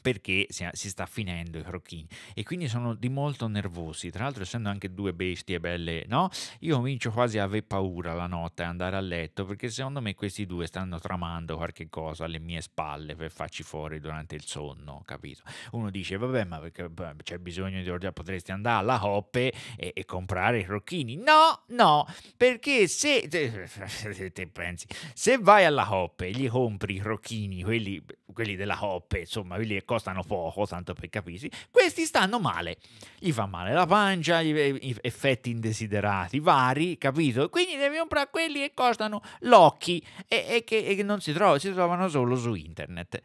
perché si sta finendo i crocchini e quindi sono di molto nervosi tra l'altro essendo anche due bestie belle no io comincio quasi a aver paura la notte a andare a letto perché secondo me questi due stanno tramando qualche cosa alle mie spalle per farci fuori durante il sonno capito uno dice vabbè ma perché c'è bisogno di ordinare potresti andare alla hoppe e, e, comprare i crocchini no no perché se te, te pensi se vai alla hoppe e gli compri i crocchini quelli, quelli della hoppe insomma quelli e costano poco, tanto per capirsi, questi stanno male. Gli fa male la pancia, gli effetti indesiderati vari, capito? Quindi devi comprare quelli che costano l'occhi e, e, che, e non si trovano, si trovano solo su internet.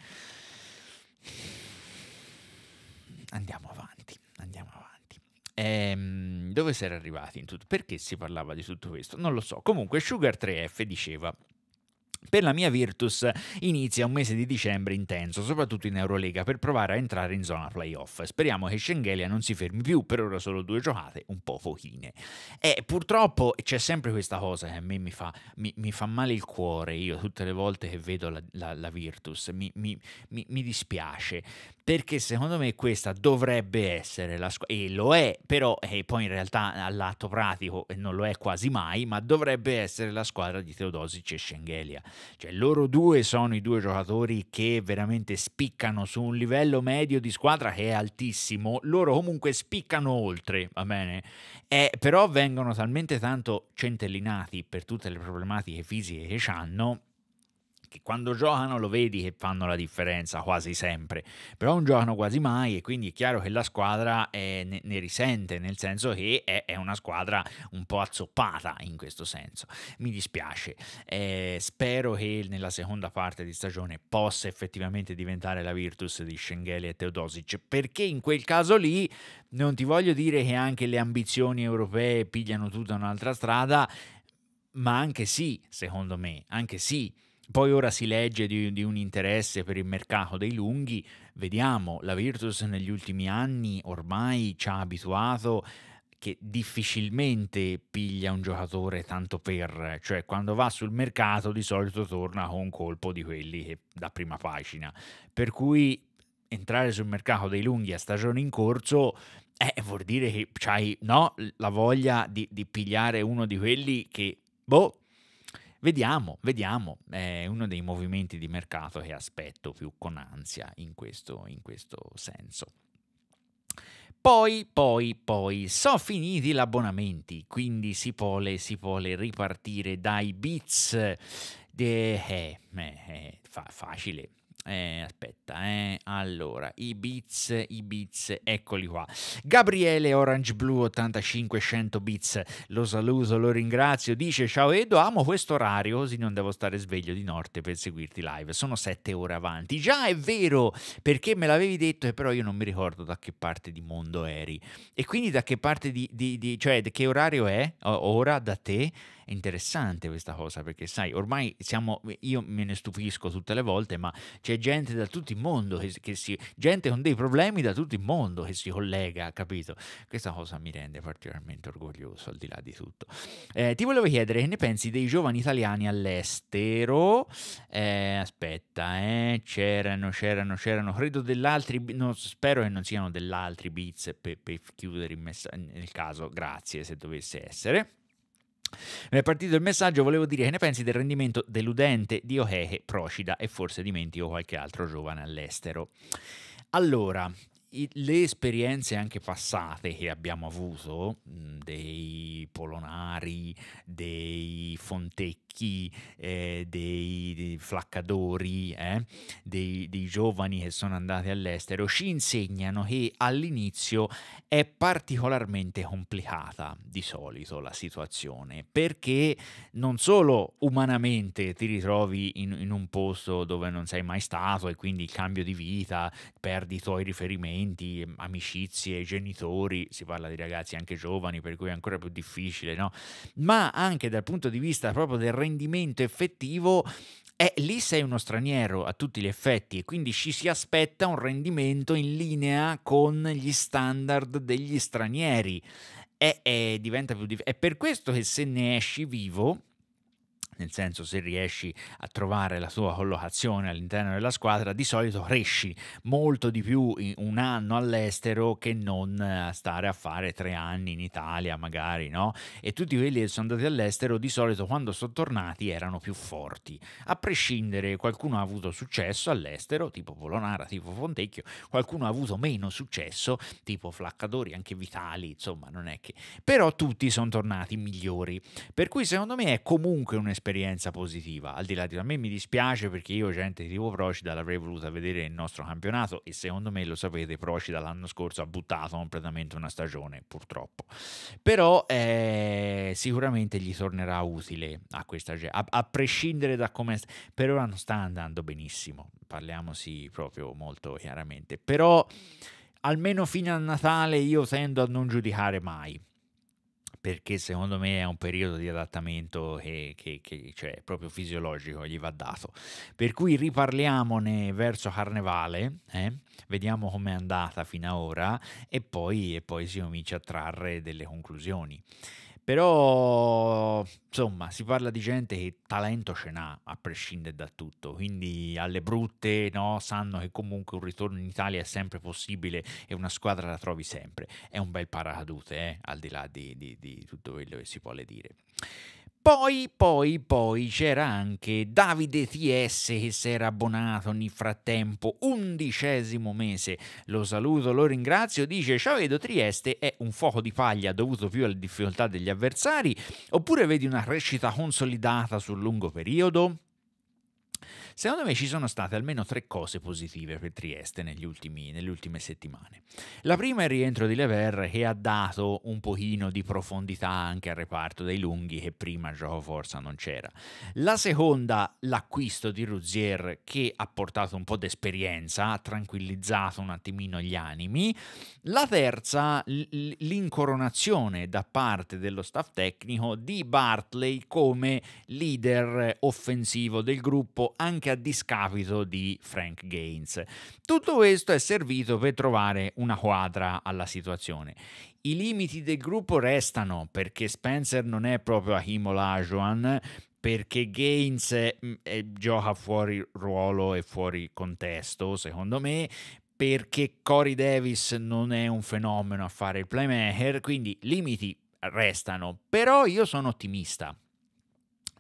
Andiamo avanti, andiamo avanti. Ehm, dove si era arrivati in tutto? Perché si parlava di tutto questo? Non lo so. Comunque, Sugar3F diceva. Per la mia Virtus inizia un mese di dicembre intenso, soprattutto in Eurolega, per provare a entrare in zona playoff. Speriamo che Schengelia non si fermi più, per ora solo due giocate, un po' pochine. E purtroppo c'è sempre questa cosa che a me mi fa, mi, mi fa male il cuore, io tutte le volte che vedo la, la, la Virtus, mi, mi, mi dispiace, perché secondo me questa dovrebbe essere la squadra, e lo è, però e eh, poi in realtà all'atto pratico eh, non lo è quasi mai, ma dovrebbe essere la squadra di Teodosic e Schengelia. Cioè loro due sono i due giocatori che veramente spiccano su un livello medio di squadra che è altissimo. Loro comunque spiccano oltre, va bene? Eh, però vengono talmente tanto centellinati per tutte le problematiche fisiche che hanno perché quando giocano lo vedi che fanno la differenza quasi sempre, però non giocano quasi mai e quindi è chiaro che la squadra è, eh, ne, ne, risente, nel senso che è, è, una squadra un po' azzoppata in questo senso. Mi dispiace, eh, spero che nella seconda parte di stagione possa effettivamente diventare la Virtus di Schengeli e Teodosic, perché in quel caso lì non ti voglio dire che anche le ambizioni europee pigliano tutta un'altra strada, ma anche sì, secondo me, anche sì, poi ora si legge di, di, un interesse per il mercato dei lunghi, vediamo, la Virtus negli ultimi anni ormai ci ha abituato che difficilmente piglia un giocatore tanto per, cioè quando va sul mercato di solito torna con un colpo di quelli che da prima pagina, per cui entrare sul mercato dei lunghi a stagione in corso eh, vuol dire che hai no, la voglia di, di pigliare uno di quelli che, boh, Vediamo, vediamo, è uno dei movimenti di mercato che aspetto più con ansia in questo, in questo senso. Poi, poi, poi, sono finiti gli abbonamenti, quindi si vuole, si vuole ripartire dai bits. De, eh, eh, eh fa, facile, eh, aspetta, eh. allora, i bits, i bits, eccoli qua. Gabriele Orange Blue 8500 bits, lo saluto, lo ringrazio, dice ciao Edo, amo questo orario così non devo stare sveglio di notte per seguirti live, sono sette ore avanti. Già è vero, perché me l'avevi detto però io non mi ricordo da che parte di mondo eri. E quindi da che parte di, di, di cioè che orario è ora da te? È interessante questa cosa perché, sai, ormai siamo, io me ne stupisco tutte le volte, ma c'è gente da tutto il mondo, che, che si, gente con dei problemi da tutto il mondo che si collega, capito? Questa cosa mi rende particolarmente orgoglioso, al di là di tutto. Eh, ti volevo chiedere che ne pensi dei giovani italiani all'estero? Eh, aspetta, eh, c'erano, c'erano, c'erano, credo dell'altri, no, spero che non siano dell'altri beats per, per chiudere il, messaggio nel caso, grazie se dovesse essere. Mi è partito il messaggio, volevo dire che ne pensi del rendimento deludente di Ohehe, Procida e forse dimentico qualche altro giovane all'estero. Allora, le esperienze anche passate che abbiamo avuto, dei polonari, dei fontecchi, eh, dei, dei, flaccadori, eh, dei, dei giovani che sono andati all'estero, ci insegnano che all'inizio è particolarmente complicata di solito la situazione, perché non solo umanamente ti ritrovi in, in un posto dove non sei mai stato e quindi il cambio di vita, perdi i tuoi riferimenti, sentimenti, amicizie, genitori, si parla di ragazzi anche giovani per cui è ancora più difficile, no? ma anche dal punto di vista proprio del rendimento effettivo eh, lì sei uno straniero a tutti gli effetti e quindi ci si aspetta un rendimento in linea con gli standard degli stranieri. e diventa più, difficile. è per questo che se ne esci vivo, nel senso se riesci a trovare la tua collocazione all'interno della squadra, di solito cresci molto di più un anno all'estero che non eh, stare a fare tre anni in Italia magari, no? E tutti quelli che sono andati all'estero di solito quando sono tornati erano più forti, a prescindere qualcuno ha avuto successo all'estero, tipo Polonara, tipo Fontecchio, qualcuno ha avuto meno successo, tipo Flaccadori, anche Vitali, insomma non è che... però tutti sono tornati migliori, per cui secondo me è comunque un'esperienza un'esperienza positiva. Al di là di a me mi dispiace perché io gente tipo Procida l'avrei voluta vedere nel nostro campionato e secondo me lo sapete Procida l'anno scorso ha buttato completamente una stagione purtroppo. Però eh, sicuramente gli tornerà utile a questa gente, a, a prescindere da come per ora non sta andando benissimo, parliamoci proprio molto chiaramente, però almeno fino a Natale io tendo a non giudicare mai perché secondo me è un periodo di adattamento che, che, che cioè, proprio fisiologico gli va dato. Per cui riparliamone verso Carnevale, eh? vediamo com'è andata fino ad ora e poi, e poi si comincia a trarre delle conclusioni. Però, insomma, si parla di gente che talento ce n'ha, a prescindere da tutto. Quindi alle brutte, no, sanno che comunque un ritorno in Italia è sempre possibile e una squadra la trovi sempre. È un bel paracadute, eh? al di là di, di, di tutto quello che si vuole dire. Poi, poi, poi c'era anche Davide TS che si era abbonato nel frattempo, undicesimo mese. Lo saluto, lo ringrazio. Dice: Ciao, vedo Trieste è un fuoco di paglia dovuto più alle difficoltà degli avversari? Oppure vedi una crescita consolidata sul lungo periodo? Secondo me ci sono state almeno tre cose positive per Trieste ultimi, nelle ultime settimane. La prima è il rientro di Lever che ha dato un pochino di profondità anche al reparto dei lunghi che prima gioco forza non c'era. La seconda, l'acquisto di Ruzier che ha portato un po' d'esperienza, ha tranquillizzato un attimino gli animi. La terza, l'incoronazione da parte dello staff tecnico di Bartley come leader offensivo del gruppo anche a discapito di Frank Gaines. Tutto questo è servito per trovare una quadra alla situazione. I limiti del gruppo restano perché Spencer non è proprio Ahim Olajuwon, perché Gaines mm, eh, gioca fuori ruolo e fuori contesto, secondo me, perché Corey Davis non è un fenomeno a fare il playmaker, quindi limiti restano, però io sono ottimista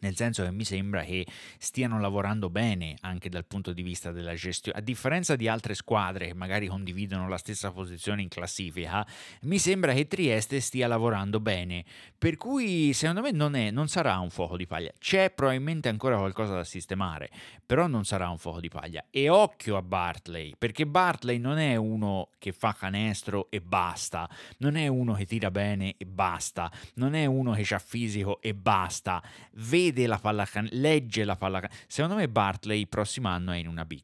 nel senso che mi sembra che stiano lavorando bene anche dal punto di vista della gestione, a differenza di altre squadre che magari condividono la stessa posizione in classifica, mi sembra che Trieste stia lavorando bene, per cui secondo me non, è, non sarà un fuoco di paglia, c'è probabilmente ancora qualcosa da sistemare, però non sarà un fuoco di paglia e occhio a Bartley, perché Bartley non è uno che fa canestro e basta, non è uno che tira bene e basta, non è uno che ha fisico e basta, vedi vede la palla, legge la palla. Secondo me Bartley il prossimo anno è in una big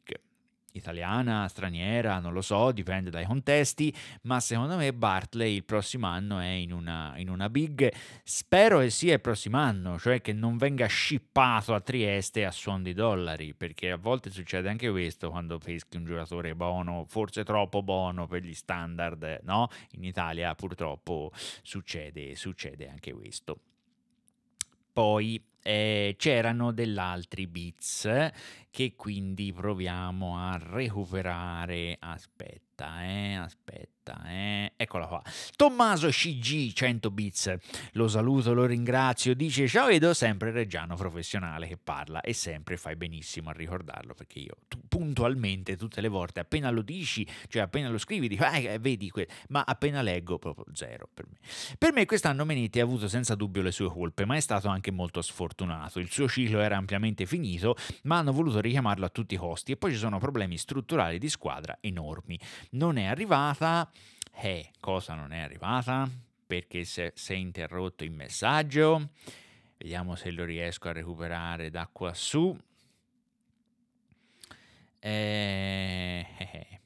italiana, straniera, non lo so, dipende dai contesti, ma secondo me Bartley il prossimo anno è in una, in una big, spero che sia il prossimo anno, cioè che non venga shippato a Trieste a suon di dollari, perché a volte succede anche questo quando peschi un giocatore buono, forse troppo buono per gli standard, no? In Italia purtroppo succede, succede anche questo. Poi eh, c'erano altri bits che quindi proviamo a recuperare. Aspetta, eh, aspetta questa, eh? eccola qua. Tommaso CG 100 bits, lo saluto, lo ringrazio, dice ciao vedo sempre Reggiano professionale che parla e sempre fai benissimo a ricordarlo perché io tu, puntualmente tutte le volte appena lo dici, cioè appena lo scrivi, dico ah, eh, vedi, que-", ma appena leggo proprio zero per me. Per me quest'anno Menetti ha avuto senza dubbio le sue colpe, ma è stato anche molto sfortunato. Il suo ciclo era ampiamente finito, ma hanno voluto richiamarlo a tutti i costi e poi ci sono problemi strutturali di squadra enormi. Non è arrivata eh, cosa non è arrivata? Perché si è interrotto il messaggio. Vediamo se lo riesco a recuperare da qua su. Eh, eh, eh.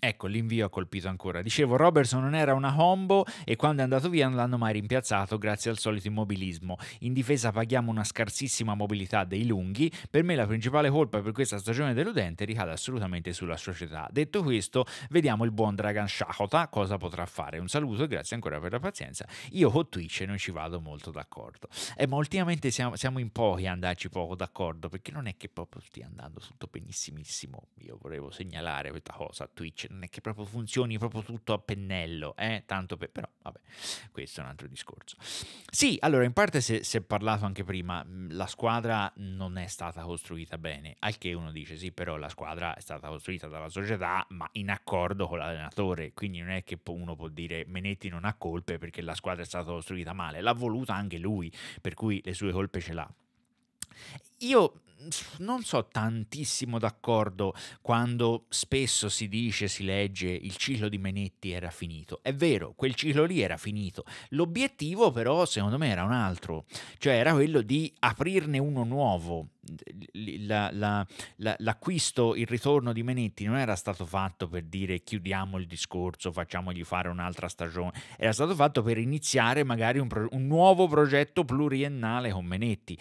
Ecco, l'invio ha colpito ancora. Dicevo, Robertson non era una combo e quando è andato via non l'hanno mai rimpiazzato grazie al solito immobilismo. In difesa paghiamo una scarsissima mobilità dei lunghi. Per me la principale colpa per questa stagione deludente ricade assolutamente sulla società. Detto questo, vediamo il buon Dragon Shakota cosa potrà fare. Un saluto e grazie ancora per la pazienza. Io con Twitch non ci vado molto d'accordo. Eh, ma ultimamente siamo, siamo in pochi a andarci poco d'accordo perché non è che proprio stia andando tutto benissimissimo. Io volevo segnalare questa cosa a Twitch non è che proprio funzioni proprio tutto a pennello, eh? tanto per, però vabbè, questo è un altro discorso. Sì, allora in parte si è parlato anche prima, mm, la squadra non è stata costruita bene, al che uno dice sì, però la squadra è stata costruita dalla società, ma in accordo con l'allenatore, quindi non è che uno può dire Menetti non ha colpe perché la squadra è stata costruita male, l'ha voluta anche lui, per cui le sue colpe ce l'ha. Io non so tantissimo d'accordo quando spesso si dice, si legge, il ciclo di Menetti era finito. È vero, quel ciclo lì era finito. L'obiettivo però secondo me era un altro, cioè era quello di aprirne uno nuovo. La, la, la, l'acquisto, il ritorno di Menetti non era stato fatto per dire chiudiamo il discorso, facciamogli fare un'altra stagione, era stato fatto per iniziare magari un, pro- un nuovo progetto pluriennale con Menetti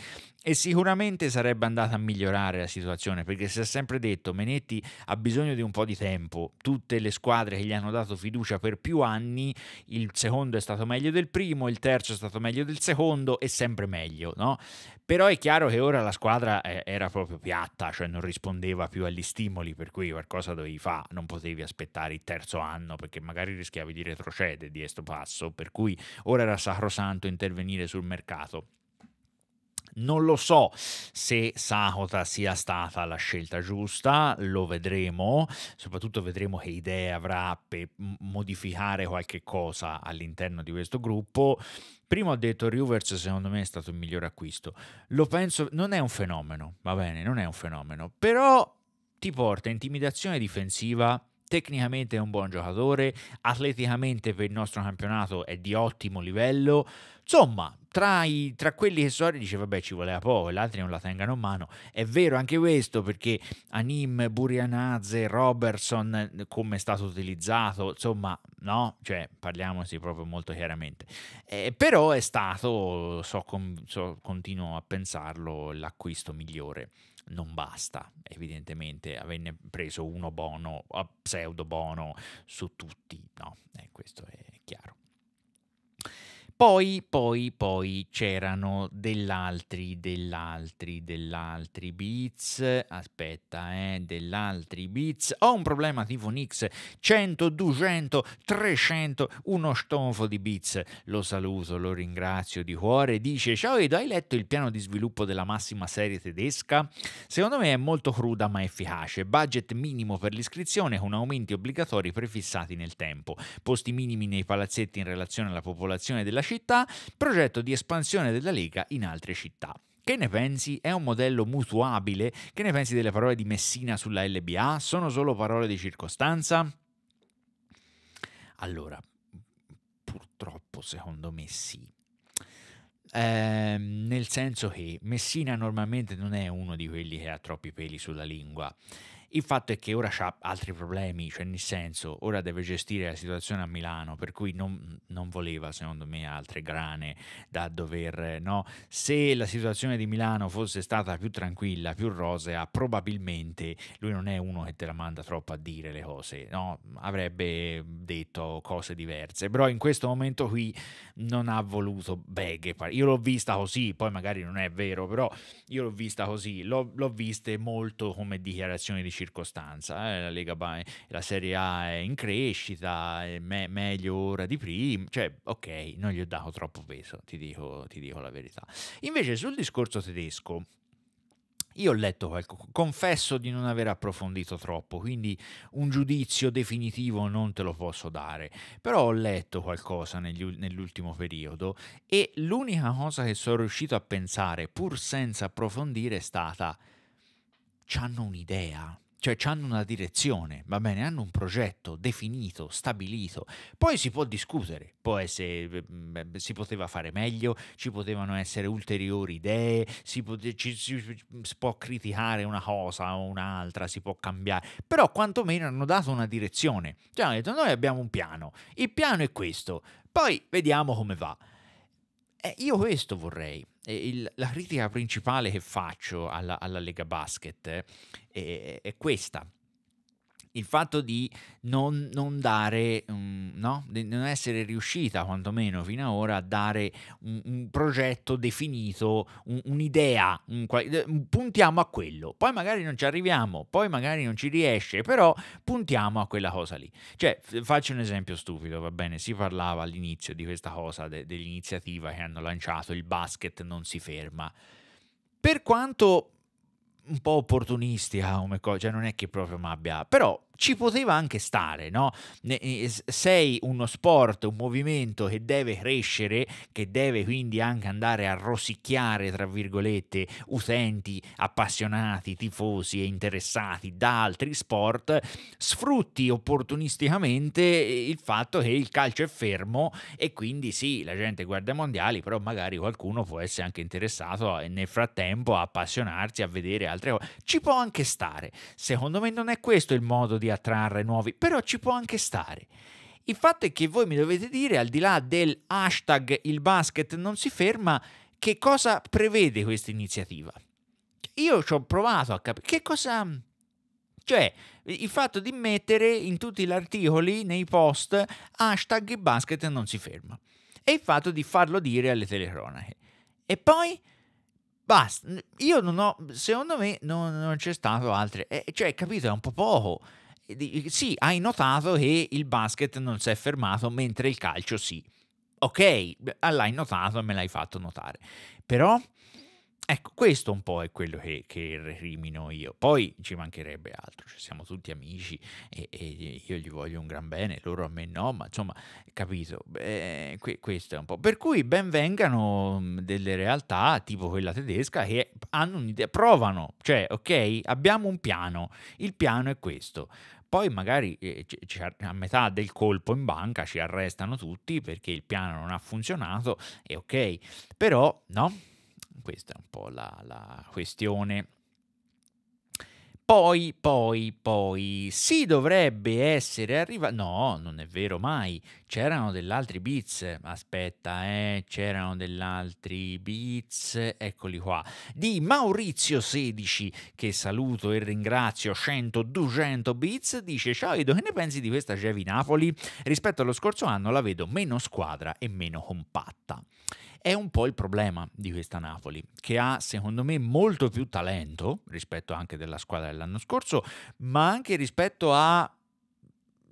e sicuramente sarebbe andata a migliorare la situazione perché si è sempre detto Menetti ha bisogno di un po' di tempo tutte le squadre che gli hanno dato fiducia per più anni il secondo è stato meglio del primo il terzo è stato meglio del secondo e sempre meglio no? però è chiaro che ora la squadra eh, era proprio piatta cioè non rispondeva più agli stimoli per cui qualcosa dovevi fare non potevi aspettare il terzo anno perché magari rischiavi di retrocedere di questo passo per cui ora era sacrosanto intervenire sul mercato non lo so se Sakota sia stata la scelta giusta, lo vedremo, soprattutto vedremo che idee avrà per modificare qualche cosa all'interno di questo gruppo. Prima ho detto Rivers secondo me è stato il migliore acquisto. Lo penso, non è un fenomeno, va bene, non è un fenomeno, però ti porta intimidazione difensiva tecnicamente è un buon giocatore, atleticamente per il nostro campionato è di ottimo livello. Insomma, tra, i, tra quelli che Sori dice vabbè ci voleva poco, gli altri non la tengano in mano. È vero anche questo perché Anim, Burianazze, Robertson, come è stato utilizzato, insomma, no? Cioè, parliamoci proprio molto chiaramente. Eh, però è stato, so, con, so, continuo a pensarlo, l'acquisto migliore non basta, evidentemente avvenne preso uno bono, pseudo bono su tutti, no, eh, questo è chiaro. Poi, poi, poi c'erano dell'altri, dell'altri, dell'altri bits. Aspetta, eh, dell'altri bits. Ho un problema tipo Nix. 100, 200, 300, uno stonfo di bits. Lo saluto, lo ringrazio di cuore. Dice, ciao Edo, hai letto il piano di sviluppo della massima serie tedesca? Secondo me è molto cruda ma efficace. Budget minimo per l'iscrizione con aumenti obbligatori prefissati nel tempo. Posti minimi nei palazzetti in relazione alla popolazione della città, progetto di espansione della Lega in altre città. Che ne pensi? È un modello mutuabile? Che ne pensi delle parole di Messina sulla LBA? Sono solo parole di circostanza? Allora, purtroppo secondo me sì. Eh, nel senso che Messina normalmente non è uno di quelli che ha troppi peli sulla lingua. Il fatto è che ora ha altri problemi, cioè nel senso, ora deve gestire la situazione a Milano, per cui non, non voleva, secondo me, altre grane da dover... No? Se la situazione di Milano fosse stata più tranquilla, più rosea, probabilmente lui non è uno che te la manda troppo a dire le cose, no? avrebbe detto cose diverse, però in questo momento qui non ha voluto beghe. Io l'ho vista così, poi magari non è vero, però io l'ho vista così, l'ho, l'ho viste molto come dichiarazioni di circolazione circostanza. Eh, la Lega ba- la Serie A è in crescita, è me- meglio ora di prima. Cioè, ok, non gli ho dato troppo peso, ti dico, ti dico la verità. Invece sul discorso tedesco, io ho letto qualcosa, confesso di non aver approfondito troppo, quindi un giudizio definitivo non te lo posso dare, però ho letto qualcosa negli, nell'ultimo periodo e l'unica cosa che sono riuscito a pensare, pur senza approfondire, è stata, hanno un'idea cioè hanno una direzione, va bene, hanno un progetto definito, stabilito. Poi si può discutere, può essere, ehm, si poteva fare meglio, ci potevano essere ulteriori idee, si, pote, ci, si, si può criticare una cosa o un'altra, si può cambiare, però quantomeno hanno dato una direzione. Cioè hanno detto noi abbiamo un piano, il piano è questo, poi vediamo come va. Eh, io questo vorrei il, la critica principale che faccio alla, alla Lega Basket eh, è, è questa il fatto di non, non dare, um, no? di non essere riuscita quantomeno fino ad ora a dare un, un progetto definito, un, un'idea, un, puntiamo a quello, poi magari non ci arriviamo, poi magari non ci riesce, però puntiamo a quella cosa lì. Cioè, faccio un esempio stupido, va bene, si parlava all'inizio di questa cosa, de, dell'iniziativa che hanno lanciato, il basket non si ferma. Per quanto un po' opportunistica come cosa, cioè non è che proprio mi abbia, però ci poteva anche stare, no? Sei uno sport, un movimento che deve crescere, che deve quindi anche andare a rosicchiare, tra virgolette, utenti, appassionati, tifosi e interessati da altri sport, sfrutti opportunisticamente il fatto che il calcio è fermo e quindi sì, la gente guarda i mondiali, però magari qualcuno può essere anche interessato nel frattempo a appassionarsi, a vedere altre cose. Ci può anche stare. Secondo me non è questo il modo di di attrarre nuovi, però ci può anche stare. Il fatto è che voi mi dovete dire, al di là del hashtag il basket non si ferma, che cosa prevede questa iniziativa. Io ci ho provato a capire che cosa... Cioè, il fatto di mettere in tutti gli articoli, nei post, hashtag il basket non si ferma. E il fatto di farlo dire alle telecronache. E poi... Basta, io non ho, secondo me non, non c'è stato altre, eh, cioè capito, è un po' poco sì, hai notato che il basket non si è fermato mentre il calcio sì. Ok, ah, l'hai notato e me l'hai fatto notare. Però, ecco, questo un po' è quello che, che recrimino io. Poi ci mancherebbe altro, cioè, siamo tutti amici e, e, io gli voglio un gran bene, loro a me no, ma insomma, capito, Beh, que, questo è un po'. Per cui ben vengano mm, delle realtà tipo quella tedesca che hanno un'idea, provano, cioè, ok, abbiamo un piano, il piano è questo poi magari eh, a metà del colpo in banca ci arrestano tutti perché il piano non ha funzionato e ok, però no, questa è un po' la, la questione poi, poi, poi, si dovrebbe essere arrivato... No, non è vero mai. C'erano degli altri beats. Aspetta, eh, c'erano degli altri beats. Eccoli qua. Di Maurizio 16, che saluto e ringrazio, 100-200 beats, dice Ciao Edo, che ne pensi di questa Cevi Napoli? Rispetto allo scorso anno la vedo meno squadra e meno compatta. È un po' il problema di questa Napoli, che ha secondo me molto più talento rispetto anche della squadra dell'anno scorso, ma anche rispetto a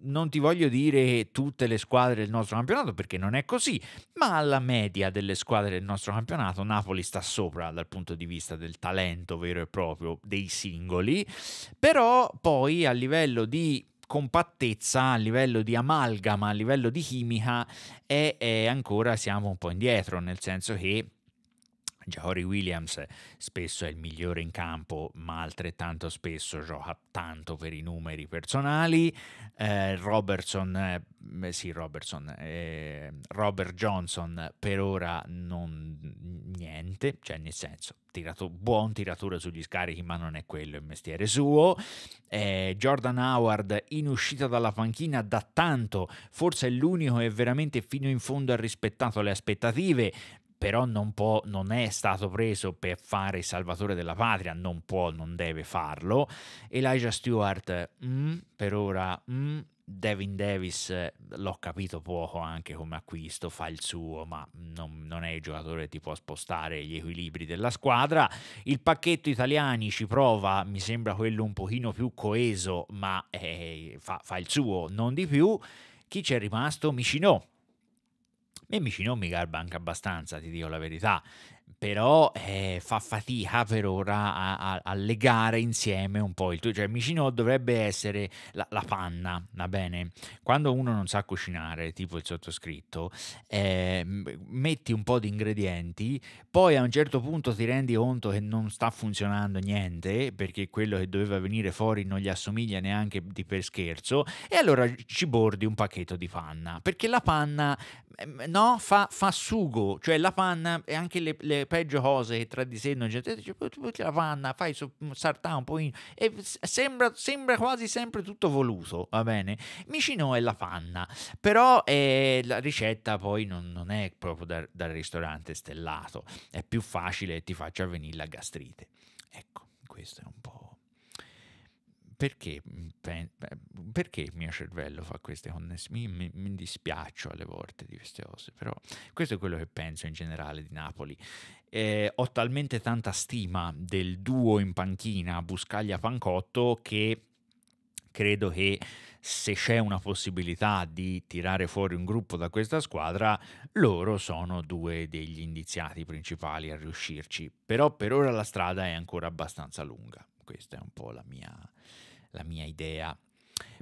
non ti voglio dire tutte le squadre del nostro campionato perché non è così, ma alla media delle squadre del nostro campionato Napoli sta sopra dal punto di vista del talento vero e proprio dei singoli, però poi a livello di compattezza, a livello di amalgama, a livello di chimica, è, e ancora siamo un po' indietro, nel senso che Jahori Williams spesso è il migliore in campo, ma altrettanto spesso gioca tanto per i numeri personali. Eh, Robertson, eh, sì, Robertson, eh, Robert Johnson per ora non niente, cioè nel senso tirato, buon tiratore sugli scarichi, ma non è quello il mestiere suo. Eh, Jordan Howard in uscita dalla panchina da tanto, forse è l'unico che veramente fino in fondo ha rispettato le aspettative però non, può, non è stato preso per fare il salvatore della patria, non può, non deve farlo. Elijah Stewart, mm, per ora, mm, Devin Davis l'ho capito poco anche come acquisto, fa il suo, ma non, non, è il giocatore che ti può spostare gli equilibri della squadra. Il pacchetto italiani ci prova, mi sembra quello un pochino più coeso, ma eh, fa, fa, il suo, non di più. Chi c'è rimasto? Micinò, e Micino mi garba anche abbastanza, ti dico la verità però eh, fa fatica per ora a, a, a, legare insieme un po' il tuo. Cioè, Micino dovrebbe essere la, la, panna, va bene? Quando uno non sa cucinare, tipo il sottoscritto, eh, metti un po' di ingredienti, poi a un certo punto ti rendi conto che non sta funzionando niente, perché quello che doveva venire fuori non gli assomiglia neanche di per scherzo, e allora ci bordi un pacchetto di panna, perché la panna, eh, no, fa, fa, sugo, cioè la panna e anche le, le peggio cose che tra di sé non c'è, ti la panna, fai so, mm, sartà un po' in, e sembra, sembra, quasi sempre tutto voluto, va bene? Micino è la fanna però eh, la ricetta poi non, non è proprio da, dal ristorante stellato, è più facile e ti faccia venire la gastrite. Ecco, questo è un po'... Perché, mm, perché, il mio cervello fa queste connessioni? Mi, mi, mi, dispiaccio alle volte di queste cose, però questo è quello che penso in generale di Napoli eh, ho talmente tanta stima del duo in panchina Buscaglia-Pancotto che credo che se c'è una possibilità di tirare fuori un gruppo da questa squadra, loro sono due degli indiziati principali a riuscirci. Però per ora la strada è ancora abbastanza lunga. Questa è un po' la mia, la mia idea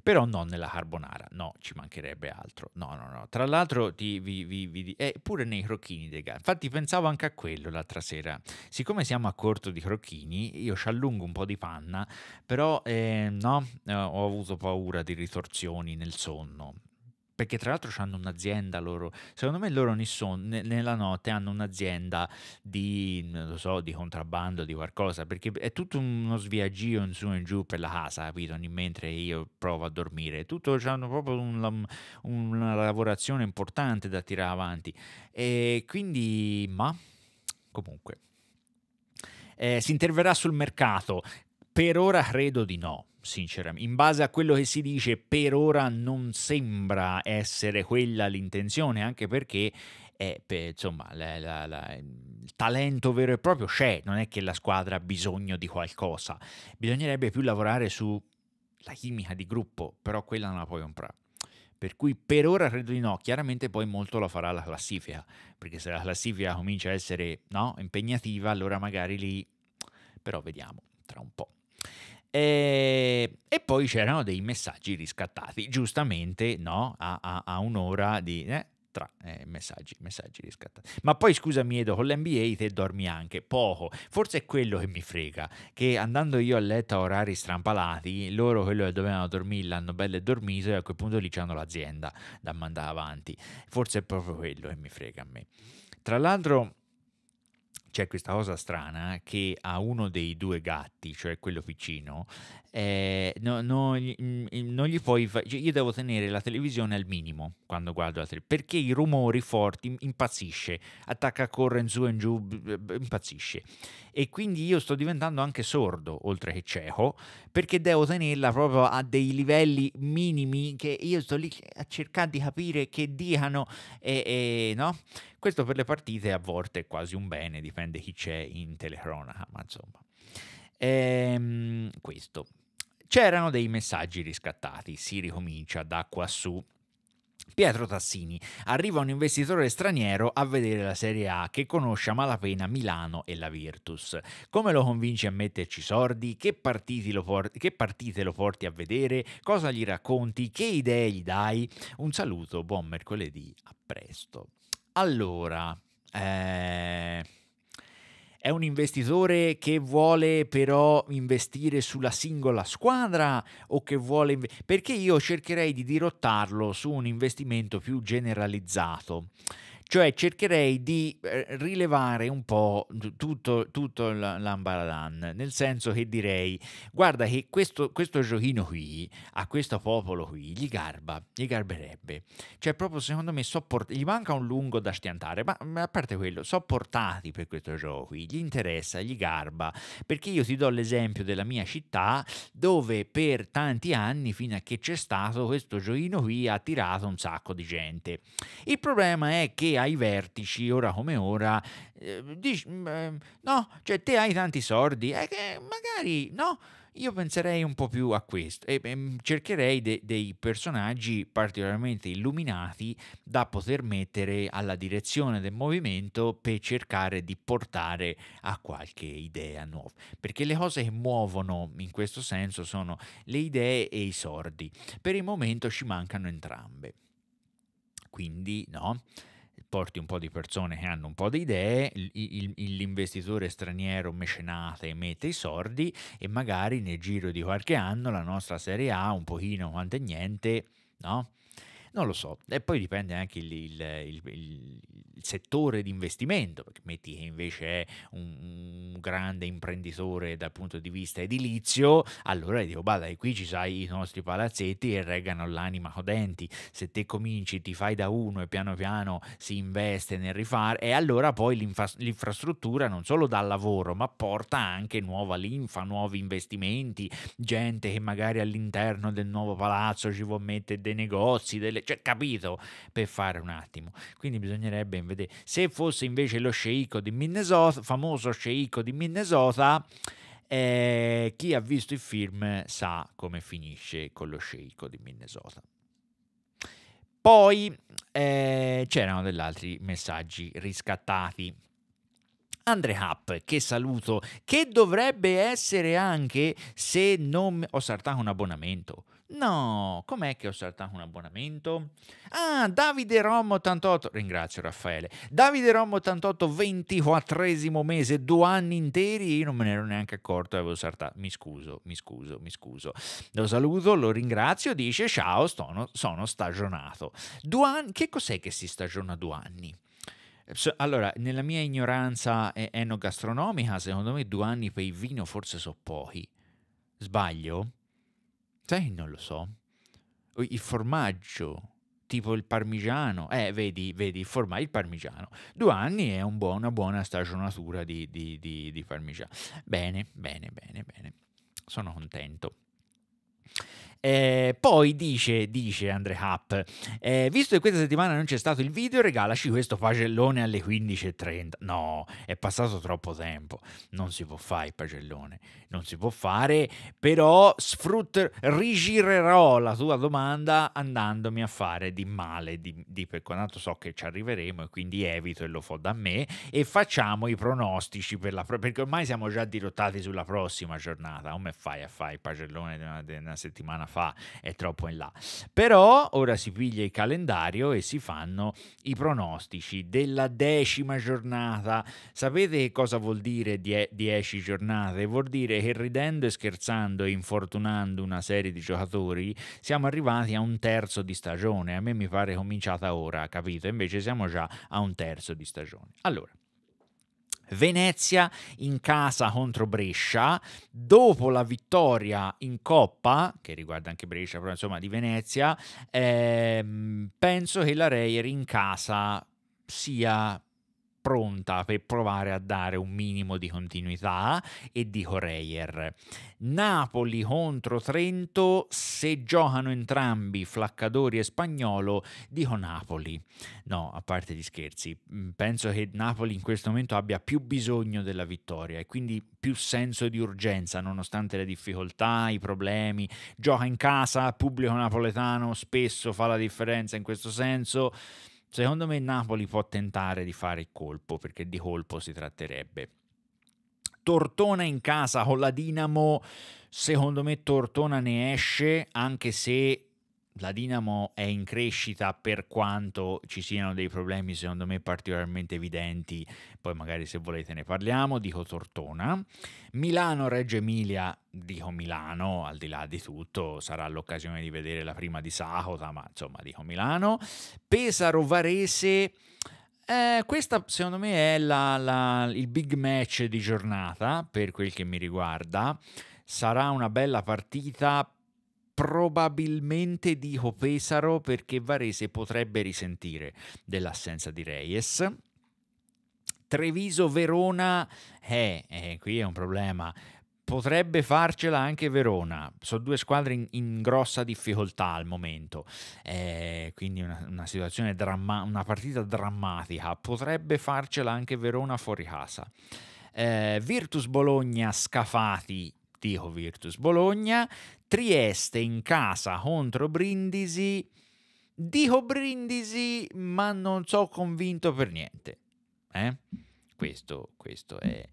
però non nella carbonara, no, ci mancherebbe altro, no, no, no. Tra l'altro, ti, vi, vi, vi, eh, pure nei crocchini dei gatti, infatti pensavo anche a quello l'altra sera, siccome siamo a corto di crocchini, io ci allungo un po' di panna, però eh, no, eh, ho avuto paura di ritorsioni nel sonno, perché tra l'altro hanno un'azienda loro, secondo me loro son, ne, nella notte hanno un'azienda di, non lo so, di contrabbando, di qualcosa, perché è tutto uno sviaggio in su e in giù per la casa, capito? Mentre io provo a dormire, tutto, hanno proprio un, una lavorazione importante da tirare avanti. E quindi, ma, comunque, eh, si interverrà sul mercato, per ora credo di no sinceramente, in base a quello che si dice, per ora non sembra essere quella l'intenzione, anche perché eh, per, insomma, la, la, la, il talento vero e proprio c'è, non è che la squadra ha bisogno di qualcosa. Bisognerebbe più lavorare sulla chimica di gruppo, però quella non la puoi comprare. Per cui per ora credo di no, chiaramente poi molto la farà la classifica, perché se la classifica comincia a essere no, impegnativa, allora magari lì, però vediamo tra un po'. E, eh, e, poi c'erano dei messaggi riscattati, giustamente no? a, a, a un'ora di... Eh, tra eh, messaggi, messaggi riscattati. Ma poi scusami Edo, con l'NBA te dormi anche poco. Forse è quello che mi frega, che andando io a letto a orari strampalati, loro quello che dovevano dormire l'hanno bello e dormito e a quel punto lì c'hanno l'azienda da mandare avanti. Forse è proprio quello che mi frega a me. Tra l'altro c'è questa cosa strana che a uno dei due gatti, cioè quello piccino, eh, no, no, mm, mm, non gli puoi fa- cioè, io devo tenere la televisione al minimo quando guardo la televisione perché i rumori forti impazzisce attacca corre in su e in giù impazzisce e quindi io sto diventando anche sordo oltre che cieco perché devo tenerla proprio a dei livelli minimi che io sto lì a cercare di capire che diano e, e no questo per le partite a volte è quasi un bene dipende chi c'è in telecronaca ma insomma ehm, questo c'erano dei messaggi riscattati. Si ricomincia da qua su. Pietro Tassini. Arriva un investitore straniero a vedere la Serie A che conosce a malapena Milano e la Virtus. Come lo convince a metterci sordi? Che, porti, che, partite lo porti a vedere? Cosa gli racconti? Che idee gli dai? Un saluto, buon mercoledì, a presto. Allora, eh... È un investitore che vuole però investire sulla singola squadra o che vuole... Inve- perché io cercherei di dirottarlo su un investimento più generalizzato. Cioè cercherei di eh, rilevare un po' tutto, tutto l'ambaralan, nel senso che direi, guarda che questo, questo giochino qui, a questo popolo qui, gli garba, gli garberebbe. Cioè proprio secondo me sopport- gli manca un lungo da stiantare, ma, ma a parte quello, sopportati per questo gioco qui, gli interessa, gli garba, perché io ti do l'esempio della mia città dove per tanti anni, fino a che c'è stato, questo giochino qui ha attirato un sacco di gente. Il problema è che ai vertici, ora come ora, eh, dici, mm, eh, no, cioè te hai tanti soldi, eh, magari no. Io penserei un po' più a questo e, e ehm, cercherei de, dei personaggi particolarmente illuminati da poter mettere alla direzione del movimento per cercare di portare a qualche idea nuova. Perché le cose che muovono in questo senso sono le idee e i sordi. Per il momento ci mancano entrambe. Quindi, no? porti un po' di persone che hanno un po' di idee, l'investitore straniero mecenate mette i soldi e magari nel giro di qualche anno la nostra Serie A un pochino quanto e niente, no? Non lo so, e poi dipende anche il, il, il, il settore di investimento, perché metti che invece è un, un, grande imprenditore dal punto di vista edilizio, allora dico, bada, qui ci sai i nostri palazzetti e reggano l'anima codenti, se te cominci, ti fai da uno e piano piano si investe nel rifare, e allora poi l'infrastruttura non solo dà lavoro, ma porta anche nuova linfa, nuovi investimenti, gente che magari all'interno del nuovo palazzo ci può mettere dei negozi, delle cioè, capito per fare un attimo. Quindi bisognerebbe vedere se fosse invece lo sceicco di Minnesota, famoso sceicco di Minnesota. Eh, chi ha visto il film sa come finisce con lo sceicco di Minnesota. Poi eh, c'erano degli altri messaggi riscattati. Andre Happ, che saluto, che dovrebbe essere anche se non ho saltato un abbonamento. No, com'è che ho saltato un abbonamento? Ah, Davide Rom 88, ringrazio Raffaele. Davide Rom 88, 24esimo mese, due anni interi, io non me ne ero neanche accorto, avevo saltato. Mi scuso, mi scuso, mi scuso. Lo saluto, lo ringrazio, dice ciao, sono, sono stagionato. Due anni, che cos'è che si stagiona due anni? Allora, nella mia ignoranza enogastronomica, secondo me due anni per il vino forse sono pochi. Sbaglio? Sai, non lo so. Il formaggio, tipo il parmigiano. Eh, vedi, vedi, formaggio, il parmigiano. Due anni è un buon, una buona stagionatura di, di, di, di parmigiano. Bene, bene, bene, bene. Sono contento. Eh, poi dice, dice Andre Happ, eh, visto che questa settimana non c'è stato il video, regalaci questo pagellone alle 15.30. No, è passato troppo tempo, non si può fare il pagellone, non si può fare, però sfrutter, rigirerò la tua domanda andandomi a fare di male, di, di per quanto so che ci arriveremo e quindi evito e lo fo da me e facciamo i pronostici per la, perché ormai siamo già dirottati sulla prossima giornata, come fai a fare il pagellone di una, di una settimana fa? fa, è troppo in là. Però ora si piglia il calendario e si fanno i pronostici della decima giornata. Sapete che cosa vuol dire die- dieci giornate? Vuol dire che ridendo e scherzando e infortunando una serie di giocatori siamo arrivati a un terzo di stagione. A me mi pare cominciata ora, capito? Invece siamo già a un terzo di stagione. Allora, Venezia in casa contro Brescia, dopo la vittoria in Coppa, che riguarda anche Brescia, però insomma di Venezia, ehm, penso che la Reyer in casa sia pronta per provare a dare un minimo di continuità e dico Reyer. Napoli contro Trento, se giocano entrambi Flaccadori e Spagnolo, dico Napoli. No, a parte gli scherzi, mm, penso che Napoli in questo momento abbia più bisogno della vittoria e quindi più senso di urgenza nonostante le difficoltà, i problemi. Gioca in casa, pubblico napoletano spesso fa la differenza in questo senso. Secondo me il Napoli può tentare di fare il colpo, perché di colpo si tratterebbe. Tortona in casa con la Dinamo, secondo me Tortona ne esce, anche se la Dinamo è in crescita per quanto ci siano dei problemi secondo me particolarmente evidenti, poi magari se volete ne parliamo, dico Tortona. Milano, Reggio Emilia, dico Milano, al di là di tutto sarà l'occasione di vedere la prima di Sahota, ma insomma dico Milano. Pesaro, Varese, eh, questa secondo me è la, la, il big match di giornata per quel che mi riguarda sarà una bella partita probabilmente dico Pesaro perché Varese potrebbe risentire dell'assenza di Reyes. Treviso-Verona, eh, eh, qui è un problema. Potrebbe farcela anche Verona, sono due squadre in, in grossa difficoltà al momento, eh, quindi una, una situazione drammatica, una partita drammatica. Potrebbe farcela anche Verona fuori casa. Eh, Virtus Bologna, scafati, dico Virtus Bologna, Trieste in casa contro Brindisi. Dico Brindisi, ma non so convinto per niente. Eh? Questo, questo, è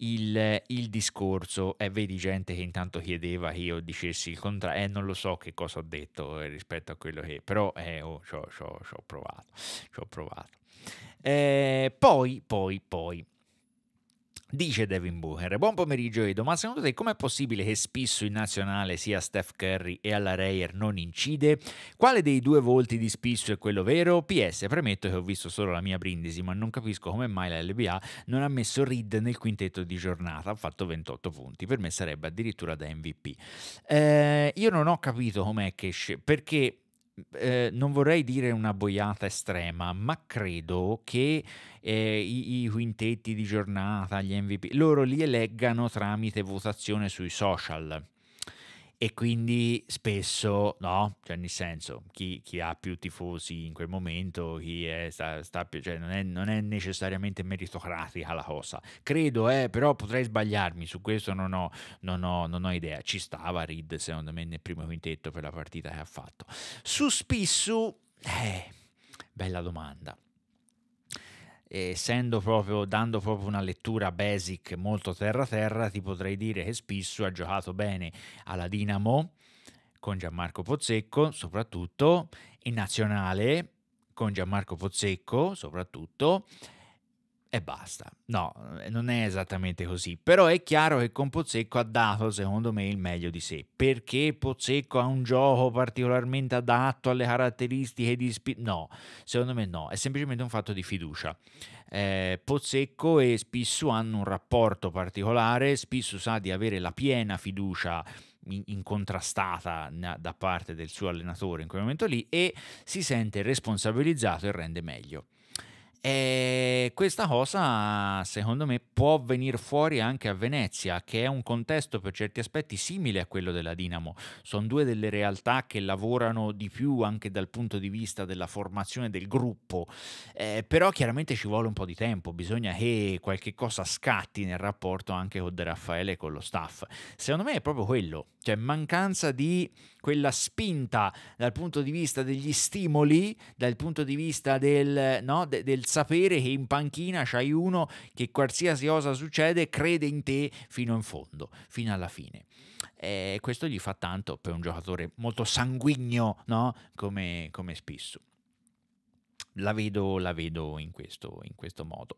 il, il discorso. Eh, vedi gente che intanto chiedeva che io dicessi il contrario, eh, non lo so che cosa ho detto eh, rispetto a quello che, però eh, oh, ci ho provato, ci ho provato. Eh, poi, poi, poi, Dice Devin Booker, buon pomeriggio Edo, ma secondo te com'è possibile che spesso in nazionale sia Steph Curry e alla Rayer non incide? Quale dei due volti di Spisso è quello vero? PS, premetto che ho visto solo la mia brindisi, ma non capisco come mai la LBA non ha messo Reed nel quintetto di giornata, ha fatto 28 punti, per me sarebbe addirittura da MVP. Eh, io non ho capito com'è che... Sc- perché Ehm, non vorrei dire una boiata estrema, ma credo che eh, i, i, quintetti di giornata, gli MVP, loro li eleggano tramite votazione sui social e quindi spesso, no? Cioè, nel senso, chi, chi ha più tifosi in quel momento, chi è, sta, sta più, cioè, non è, non è, necessariamente meritocratica la cosa. Credo, eh, però potrei sbagliarmi, su questo non ho, non ho, non ho idea. Ci stava Reed, secondo me, nel primo quintetto per la partita che ha fatto. Su Spissu, eh, bella domanda essendo proprio dando proprio una lettura basic molto terra-terra, ti potrei dire che spesso ha giocato bene alla Dinamo con Gianmarco Pozzecco, soprattutto in nazionale con Gianmarco Pozzecco, soprattutto e basta. No, eh, non è esattamente così, però è chiaro che con Pozzecco ha dato secondo me il meglio di sé, perché Pozzecco ha un gioco particolarmente adatto alle caratteristiche di... Spi- no, secondo me no, è semplicemente un fatto di fiducia. Eh, Pozzecco e Spissu hanno un rapporto particolare, Spissu sa di avere la piena fiducia incontrastata da parte del suo allenatore in quel momento lì e si sente responsabilizzato e rende meglio. E eh, questa cosa, secondo me, può venire fuori anche a Venezia, che è un contesto per certi aspetti simile a quello della Dinamo. Sono due delle realtà che lavorano di più anche dal punto di vista della formazione del gruppo, eh, però chiaramente ci vuole un po' di tempo, bisogna che qualche cosa scatti nel rapporto anche con De Raffaele e con lo staff. Secondo me è proprio quello, cioè mancanza di quella spinta dal punto di vista degli stimoli, dal punto di vista del, no, de- del sapere che in panchina c'hai uno che qualsiasi cosa succede crede in te fino in fondo, fino alla fine. E questo gli fa tanto per un giocatore molto sanguigno no? come, come Spissu. La vedo, la vedo in questo, in questo modo.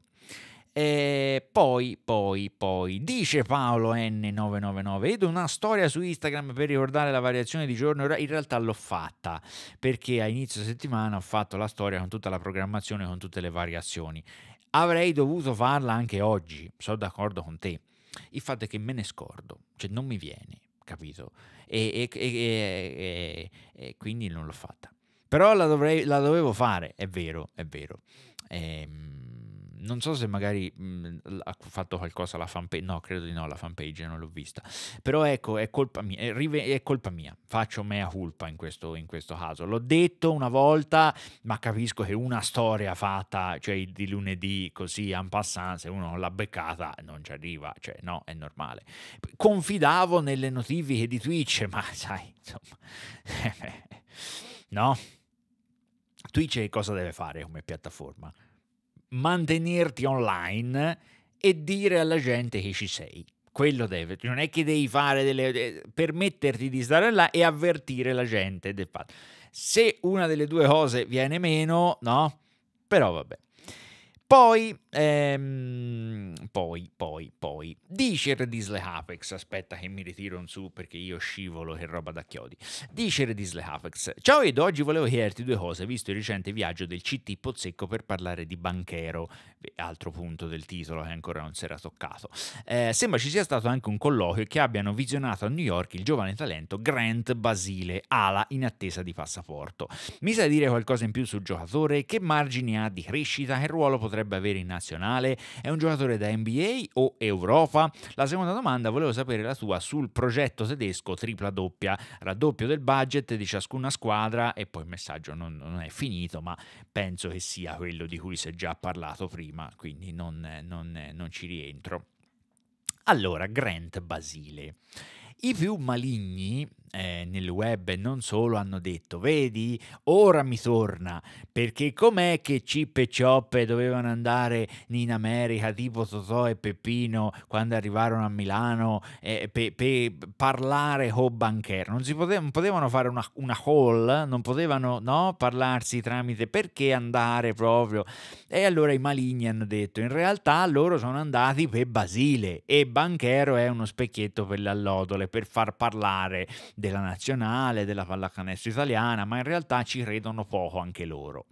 E eh, poi, poi, poi, dice Paolo N999, vedo una storia su Instagram per ricordare la variazione di giorno, in realtà l'ho fatta perché a inizio settimana ho fatto la storia con tutta la programmazione, con tutte le variazioni. Avrei dovuto farla anche oggi, sono d'accordo con te. Il fatto è che me ne scordo, cioè non mi viene, capito? E, e, e, e quindi non l'ho fatta. Però la, dovrei, la, dovevo fare, è vero, è vero. Ehm non so se magari mh, mhmm, ha fatto qualcosa la fanpage, no, credo di no, la fanpage non l'ho vista, però ecco, è colpa mia, è, rive- è colpa mia, faccio mea culpa in questo, in questo, caso, l'ho detto una volta, ma capisco che una storia fatta, cioè di lunedì così, en passant, se uno l'ha beccata non ci arriva, cioè no, è normale. Confidavo nelle notifiche di Twitch, ma sai, insomma, no? Twitch cosa deve fare come piattaforma? mantenerti online e dire alla gente che ci sei. Quello deve, non è che devi fare delle. Eh, permetterti di stare là e avvertire la gente del fatto. Se una delle due cose viene meno, no? Però vabbè. Poi, ehm, poi, poi, poi, dice Redisle Hapex, aspetta che mi ritiro in su perché io scivolo che roba da chiodi. Dice Redisle Hapex, ciao Edo, oggi volevo chiederti due cose, visto il recente viaggio del CT Pozzecco per parlare di Banchero altro punto del titolo che ancora non si era toccato. Eh, sembra ci sia stato anche un colloquio che abbiano visionato a New York il giovane talento Grant Basile, ala in attesa di passaporto. Mi sai dire qualcosa in più sul giocatore? Che margini ha di crescita? Che ruolo potrebbe avere in nazionale? È un giocatore da NBA o Europa? La seconda domanda volevo sapere la tua sul progetto tedesco tripla doppia, raddoppio del budget di ciascuna squadra e poi il messaggio non, non è finito, ma penso che sia quello di cui si è già parlato prima prima, quindi non, non, non ci rientro. Allora, Grant Basile. I più maligni eh, nel web e non solo hanno detto, vedi, ora mi torna, perché com'è che Chip e Chop dovevano andare in America tipo Totò e Peppino quando arrivarono a Milano eh, per pe parlare con Banker? Non, si pote- non potevano fare una, una call, non potevano no, parlarsi tramite perché andare proprio. E allora i maligni hanno detto, in realtà loro sono andati per Basile e banchero è uno specchietto per le allodole per far parlare della nazionale, della pallacanestro italiana, ma in realtà ci credono poco anche loro.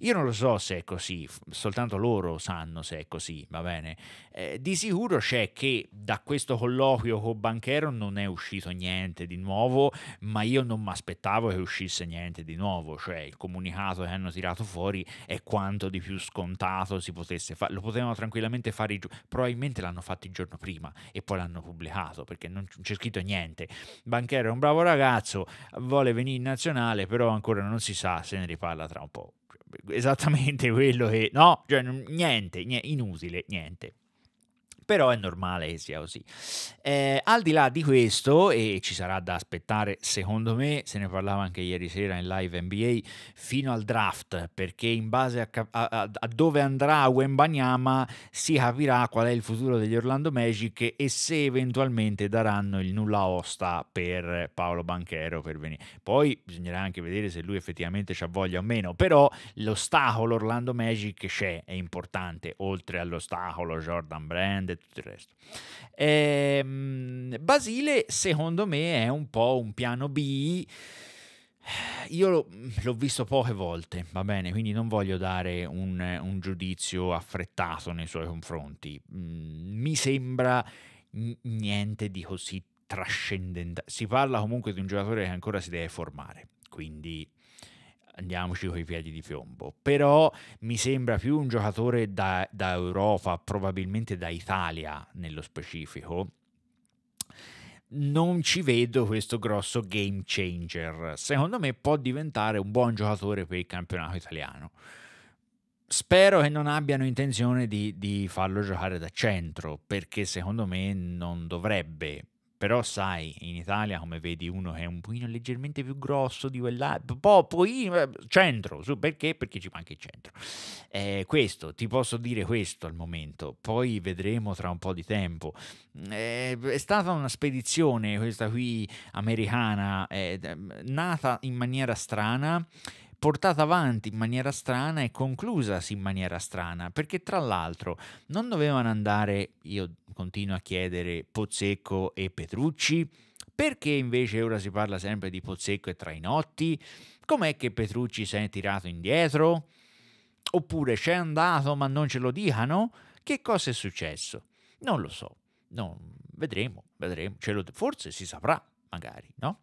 Io non lo so se è così, soltanto loro sanno se è così, va bene. Eh, di sicuro c'è che da questo colloquio con Banchero non è uscito niente di nuovo, ma io non mi aspettavo che uscisse niente di nuovo, cioè il comunicato che hanno tirato fuori è quanto di più scontato si potesse fare, lo potevano tranquillamente fare, gi- probabilmente l'hanno fatto il giorno prima e poi l'hanno pubblicato perché non c'è scritto niente. Banchero è un bravo ragazzo, vuole venire in nazionale, però ancora non si sa, se ne riparla tra un po' esattamente quello che... No, cioè, niente, niente inutile, niente però è normale che sia così. Eh, al di là di questo, e ci sarà da aspettare, secondo me, se ne parlava anche ieri sera in live NBA, fino al draft, perché in base a, a, a dove andrà Wembanyama si capirà qual è il futuro degli Orlando Magic e se eventualmente daranno il nulla osta per Paolo Banchero per venire. Poi bisognerà anche vedere se lui effettivamente ha voglia o meno, però l'ostacolo Orlando Magic c'è, è importante, oltre all'ostacolo Jordan Brand e tutto il resto. Ehm, Basile, secondo me, è un po' un piano B. Eh, io l'ho, visto poche volte, va bene, quindi non voglio dare un, un giudizio affrettato nei suoi confronti. Mm, mi sembra niente di così trascendentale. Si parla comunque di un giocatore che ancora si deve formare, quindi andiamoci coi piedi di piombo, però mi sembra più un giocatore da, da Europa, probabilmente da Italia nello specifico, non ci vedo questo grosso game changer. Secondo me può diventare un buon giocatore per il campionato italiano. Spero che non abbiano intenzione di, di farlo giocare da centro, perché secondo me non dovrebbe, però sai, in Italia come vedi uno che è un pochino leggermente più grosso di quell'altro, po', poi eh, centro, su perché? Perché ci manca il centro. Eh, questo, ti posso dire questo al momento, poi vedremo tra un po' di tempo. Eh, è stata una spedizione, questa qui americana, eh, nata in maniera strana, portata avanti in maniera strana e conclusasi in maniera strana, perché tra l'altro non dovevano andare, io continuo a chiedere, Pozzecco e Petrucci, perché invece ora si parla sempre di Pozzecco e Trainotti? Com'è che Petrucci si è tirato indietro? Oppure c'è andato ma non ce lo dicano? Che cosa è successo? Non lo so, no, vedremo, vedremo, lo, forse si saprà magari, no?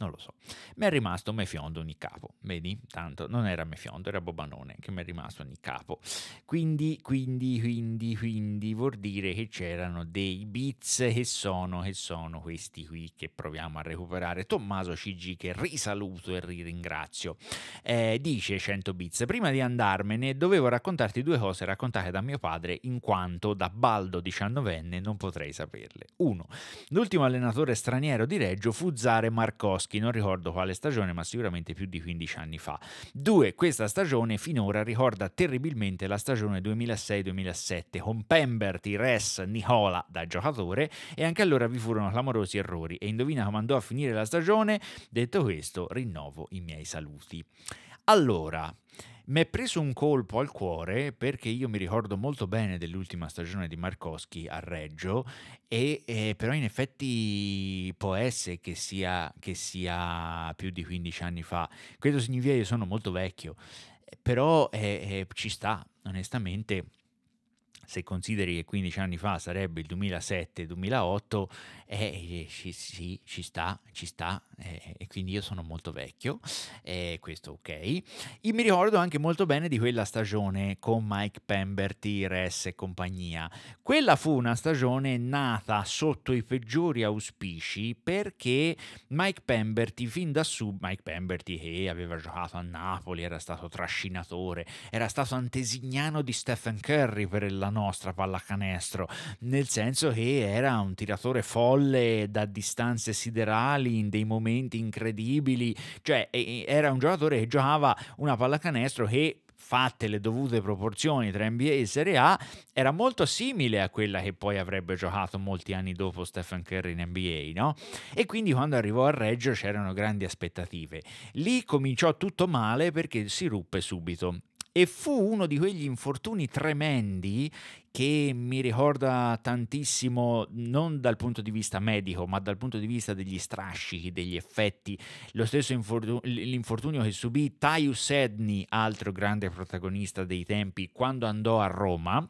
non lo so. Mi è rimasto Mefiondo ogni capo, vedi? Tanto non era Mefiondo, era Bobanone che mi è rimasto ogni capo. Quindi, quindi, quindi, quindi vuol dire che c'erano dei beats che sono, che sono questi qui che proviamo a recuperare. Tommaso CG che risaluto e ringrazio. Eh, dice 100 bits, prima di andarmene dovevo raccontarti due cose raccontate da mio padre in quanto da baldo diciannovenne non potrei saperle. Uno, L'ultimo allenatore straniero di Reggio fu Zare Marcos Boschi, non ricordo quale stagione, ma sicuramente più di 15 anni fa. Due, Questa stagione finora ricorda terribilmente la stagione 2006-2007 con Pemberti, Res, Nicola da giocatore e anche allora vi furono clamorosi errori e indovina come andò a finire la stagione? Detto questo, rinnovo i miei saluti. Allora, mi è preso un colpo al cuore perché io mi ricordo molto bene dell'ultima stagione di Marcoschi a Reggio, e, eh, però in effetti può essere che sia, che sia più di 15 anni fa. Questo significa che io sono molto vecchio, eh, però eh, eh, ci sta, onestamente se consideri che 15 anni fa sarebbe il 2007-2008, eh, eh, sì, sì, ci sta, ci sta, eh, e quindi io sono molto vecchio, eh, questo ok. Io mi ricordo anche molto bene di quella stagione con Mike Pemberty, Ress e compagnia. Quella fu una stagione nata sotto i peggiori auspici perché Mike Pemberty fin da subito, Mike Pemberty che aveva giocato a Napoli, era stato trascinatore, era stato antesignano di Stephen Curry per la nostra pallacanestro, nel senso che era un tiratore folle folle da distanze siderali in dei momenti incredibili, cioè era un giocatore che giocava una pallacanestro che fatte le dovute proporzioni tra NBA e Serie A, era molto simile a quella che poi avrebbe giocato molti anni dopo Stephen Curry in NBA, no? E quindi quando arrivò a Reggio c'erano grandi aspettative. Lì cominciò tutto male perché si ruppe subito e fu uno di quegli infortuni tremendi che mi ricorda tantissimo non dal punto di vista medico ma dal punto di vista degli strascichi, degli effetti, lo stesso infortunio, l'infortunio che subì Taius Edni, altro grande protagonista dei tempi, quando andò a Roma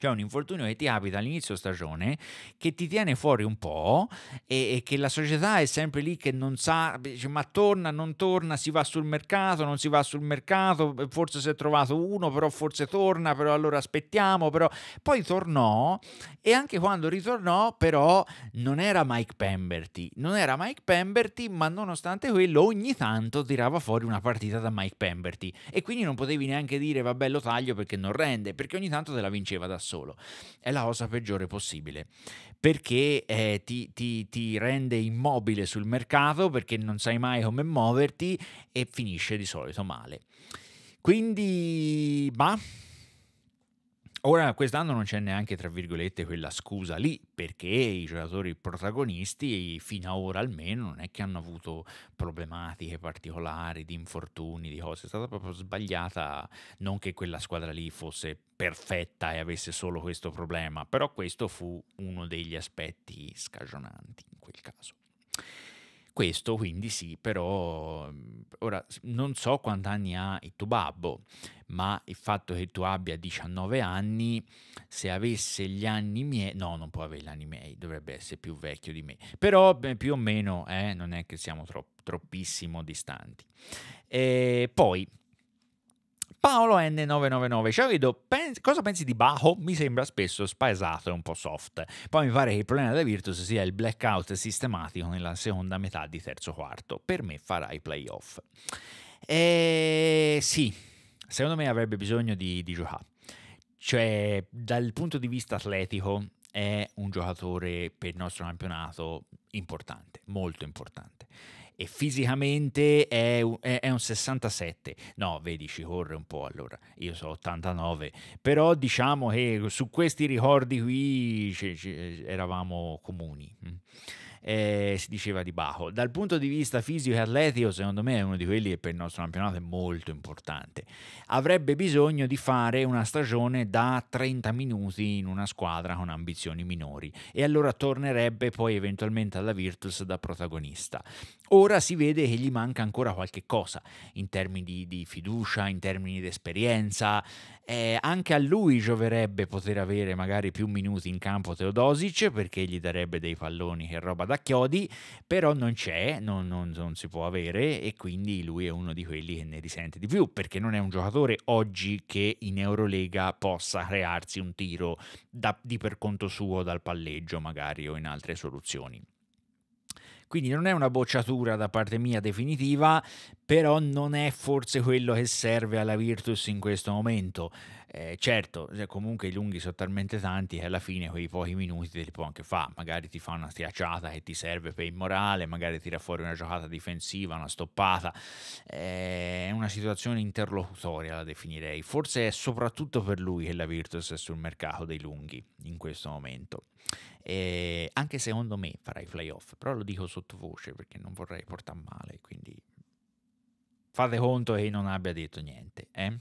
cioè un infortunio che ti capita all'inizio stagione, che ti tiene fuori un po' e, e che la società è sempre lì che non sa, dice, ma torna, non torna, si va sul mercato, non si va sul mercato, eh, forse si è trovato uno, però forse torna, però allora aspettiamo, però poi tornò e anche quando ritornò però non era Mike Pemberty, non era Mike Pemberty, ma nonostante quello ogni tanto tirava fuori una partita da Mike Pemberty e quindi non potevi neanche dire vabbè lo taglio perché non rende, perché ogni tanto te la vinceva da solo solo. È la cosa peggiore possibile perché eh, ti, ti, ti rende immobile sul mercato perché non sai mai come muoverti e finisce di solito male. Quindi, ma Ora, quest'anno non c'è neanche, tra virgolette, quella scusa lì, perché i giocatori protagonisti, fino ad ora almeno, non è che hanno avuto problematiche particolari di infortuni, di cose. È stata proprio sbagliata, non che quella squadra lì fosse perfetta e avesse solo questo problema, però questo fu uno degli aspetti scagionanti in quel caso. Questo quindi sì, però mhmm, ora non so quanti anni ha il tuo babbo, ma il fatto che tu abbia 19 anni, se avesse gli anni miei, no, non può avere gli anni miei, dovrebbe essere più vecchio di me, però beh, più o meno eh, non è che siamo tro- troppissimo distanti. E poi Paolo N999, ciao Guido, pens- cosa pensi di Baho? Mi sembra spesso spaesato e un po' soft. Poi mi pare che il problema della Virtus sia il blackout sistematico nella seconda metà di terzo quarto. Per me farà i playoff. E eh, sì, secondo me avrebbe bisogno di, di giocare. Cioè, dal punto di vista atletico, è un giocatore per il nostro campionato importante, molto importante e fisicamente è un, è, è un 67. No, vedi, ci corre un po' allora. Io sono 89, però diciamo che su questi ricordi qui c- c- eravamo comuni. Mm. Eh, si diceva di Baco. Dal punto di vista fisico e atletico, secondo me è uno di quelli che per il nostro campionato è molto importante. Avrebbe bisogno di fare una stagione da 30 minuti in una squadra con ambizioni minori e allora tornerebbe poi eventualmente alla Virtus da protagonista. Ora si vede che gli manca ancora qualche cosa in termini di, di fiducia, in termini di esperienza. Eh, anche a lui gioverebbe poter avere magari più minuti in campo Teodosic perché gli darebbe dei palloni che roba da chiodi, però non c'è, non, non, non si può avere e quindi lui è uno di quelli che ne risente di più perché non è un giocatore oggi che in Eurolega possa crearsi un tiro da, di per conto suo dal palleggio magari o in altre soluzioni. Quindi non è una bocciatura da parte mia definitiva, però non è forse quello che serve alla Virtus in questo momento. Eh, certo, comunque i lunghi sono talmente tanti che alla fine quei pochi minuti te li può anche fare, magari ti fa una schiacciata che ti serve per il morale, magari tira fuori una giocata difensiva, una stoppata, eh, è una situazione interlocutoria la definirei, forse è soprattutto per lui che la Virtus è sul mercato dei lunghi in questo momento. Eh, anche secondo me farà i playoff, però lo dico sottovoce perché non vorrei portare male, quindi Fate conto che non abbia detto niente. Eh?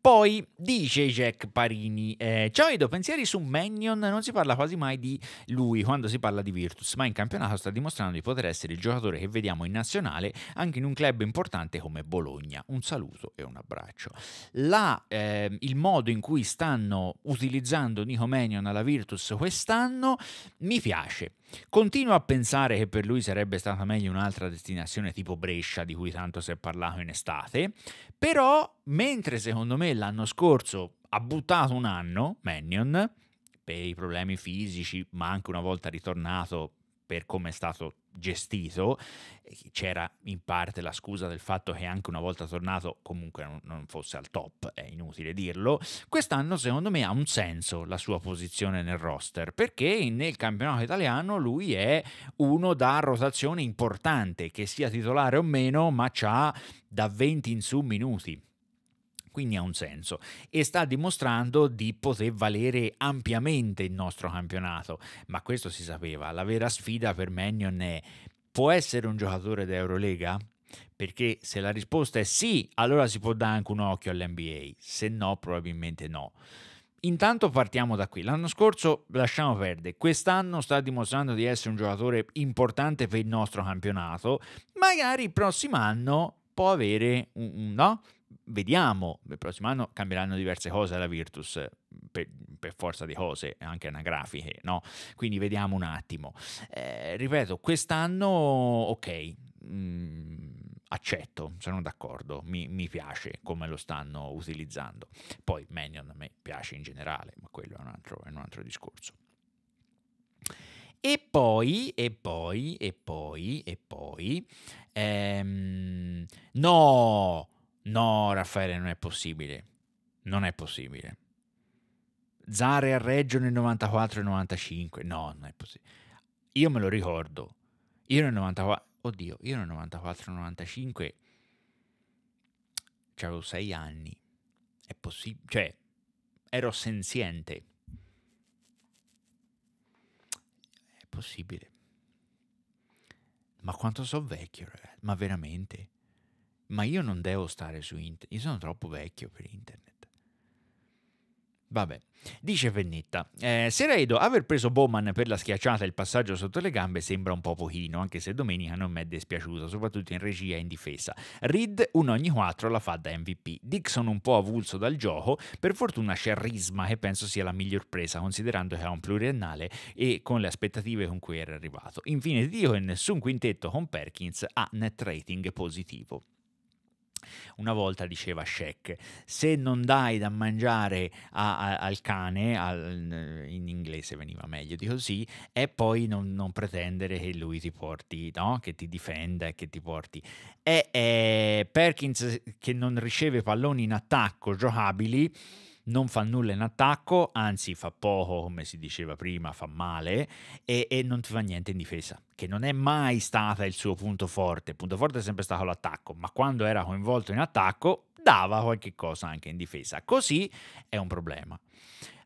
Poi dice Jack Parini, eh, ciao Edo, pensieri su Mannion, non si parla quasi mai di lui quando si parla di Virtus, ma in campionato sta dimostrando di poter essere il giocatore che vediamo in nazionale anche in un club importante come Bologna. Un saluto e un abbraccio. La, eh, il modo in cui stanno utilizzando Nico Mannion alla Virtus quest'anno mi piace, Continua a pensare che per lui sarebbe stata meglio un'altra destinazione tipo Brescia, di cui tanto si è parlato in estate, però mentre secondo me l'anno scorso ha buttato un anno, Mannion, per i problemi fisici, ma anche una volta ritornato per come è stato gestito, c'era in parte la scusa del fatto che anche una volta tornato comunque non fosse al top, è inutile dirlo, quest'anno secondo me ha un senso la sua posizione nel roster, perché nel campionato italiano lui è uno da rotazione importante, che sia titolare o meno, ma ha da 20 in su minuti quindi ha un senso e sta dimostrando di poter valere ampiamente il nostro campionato, ma questo si sapeva, la vera sfida per Mannion è può essere un giocatore d'Eurolega? Perché se la risposta è sì, allora si può dare anche un occhio all'NBA, se no probabilmente no. Intanto partiamo da qui. L'anno scorso lasciamo perdere, quest'anno sta dimostrando di essere un giocatore importante per il nostro campionato. Magari il prossimo anno può avere un, un no? vediamo, il prossimo anno cambieranno diverse cose alla Virtus, per, per forza di cose, anche anagrafiche, no? Quindi vediamo un attimo. Eh, ripeto, quest'anno, ok, mh, mm, accetto, sono d'accordo, mi, mi, piace come lo stanno utilizzando. Poi Manion a me piace in generale, ma quello è un altro, è un altro discorso. E poi, e poi, e poi, e poi, ehm, no! No, Raffaele, non è possibile. Non è possibile. Zare a Reggio nel 94 e 95. No, non è possibile. Io me lo ricordo. Io nel 94... Oddio, io nel 94 95 C'avevo sei anni. È possibile... Cioè, ero senziente. È possibile. Ma quanto so vecchio, ragazzi. Ma veramente? ma io non devo stare su internet, io sono troppo vecchio per internet. Vabbè, dice Pennetta, eh, Seredo, aver preso Bowman per la schiacciata e il passaggio sotto le gambe sembra un po' pochino, anche se domenica non mi è dispiaciuto, soprattutto in regia e in difesa. Reed, un ogni 4, la fa da MVP. Dixon un po' avulso dal gioco, per fortuna c'è Risma che penso sia la miglior presa, considerando che ha un pluriannale e con le aspettative con cui era arrivato. Infine ti e nessun quintetto con Perkins ha net rating positivo. Una volta diceva Sheck, se non dai da mangiare a, a, al cane, al, in inglese veniva meglio di così, e poi non, non pretendere che lui ti porti, no? che ti difenda e che ti porti. E, e eh, Perkins che non riceve palloni in attacco giocabili, non fa nulla in attacco, anzi fa poco, come si diceva prima, fa male e, e non ti fa niente in difesa, che non è mai stata il suo punto forte. Il punto forte è sempre stato l'attacco, ma quando era coinvolto in attacco dava qualche cosa anche in difesa. Così è un problema.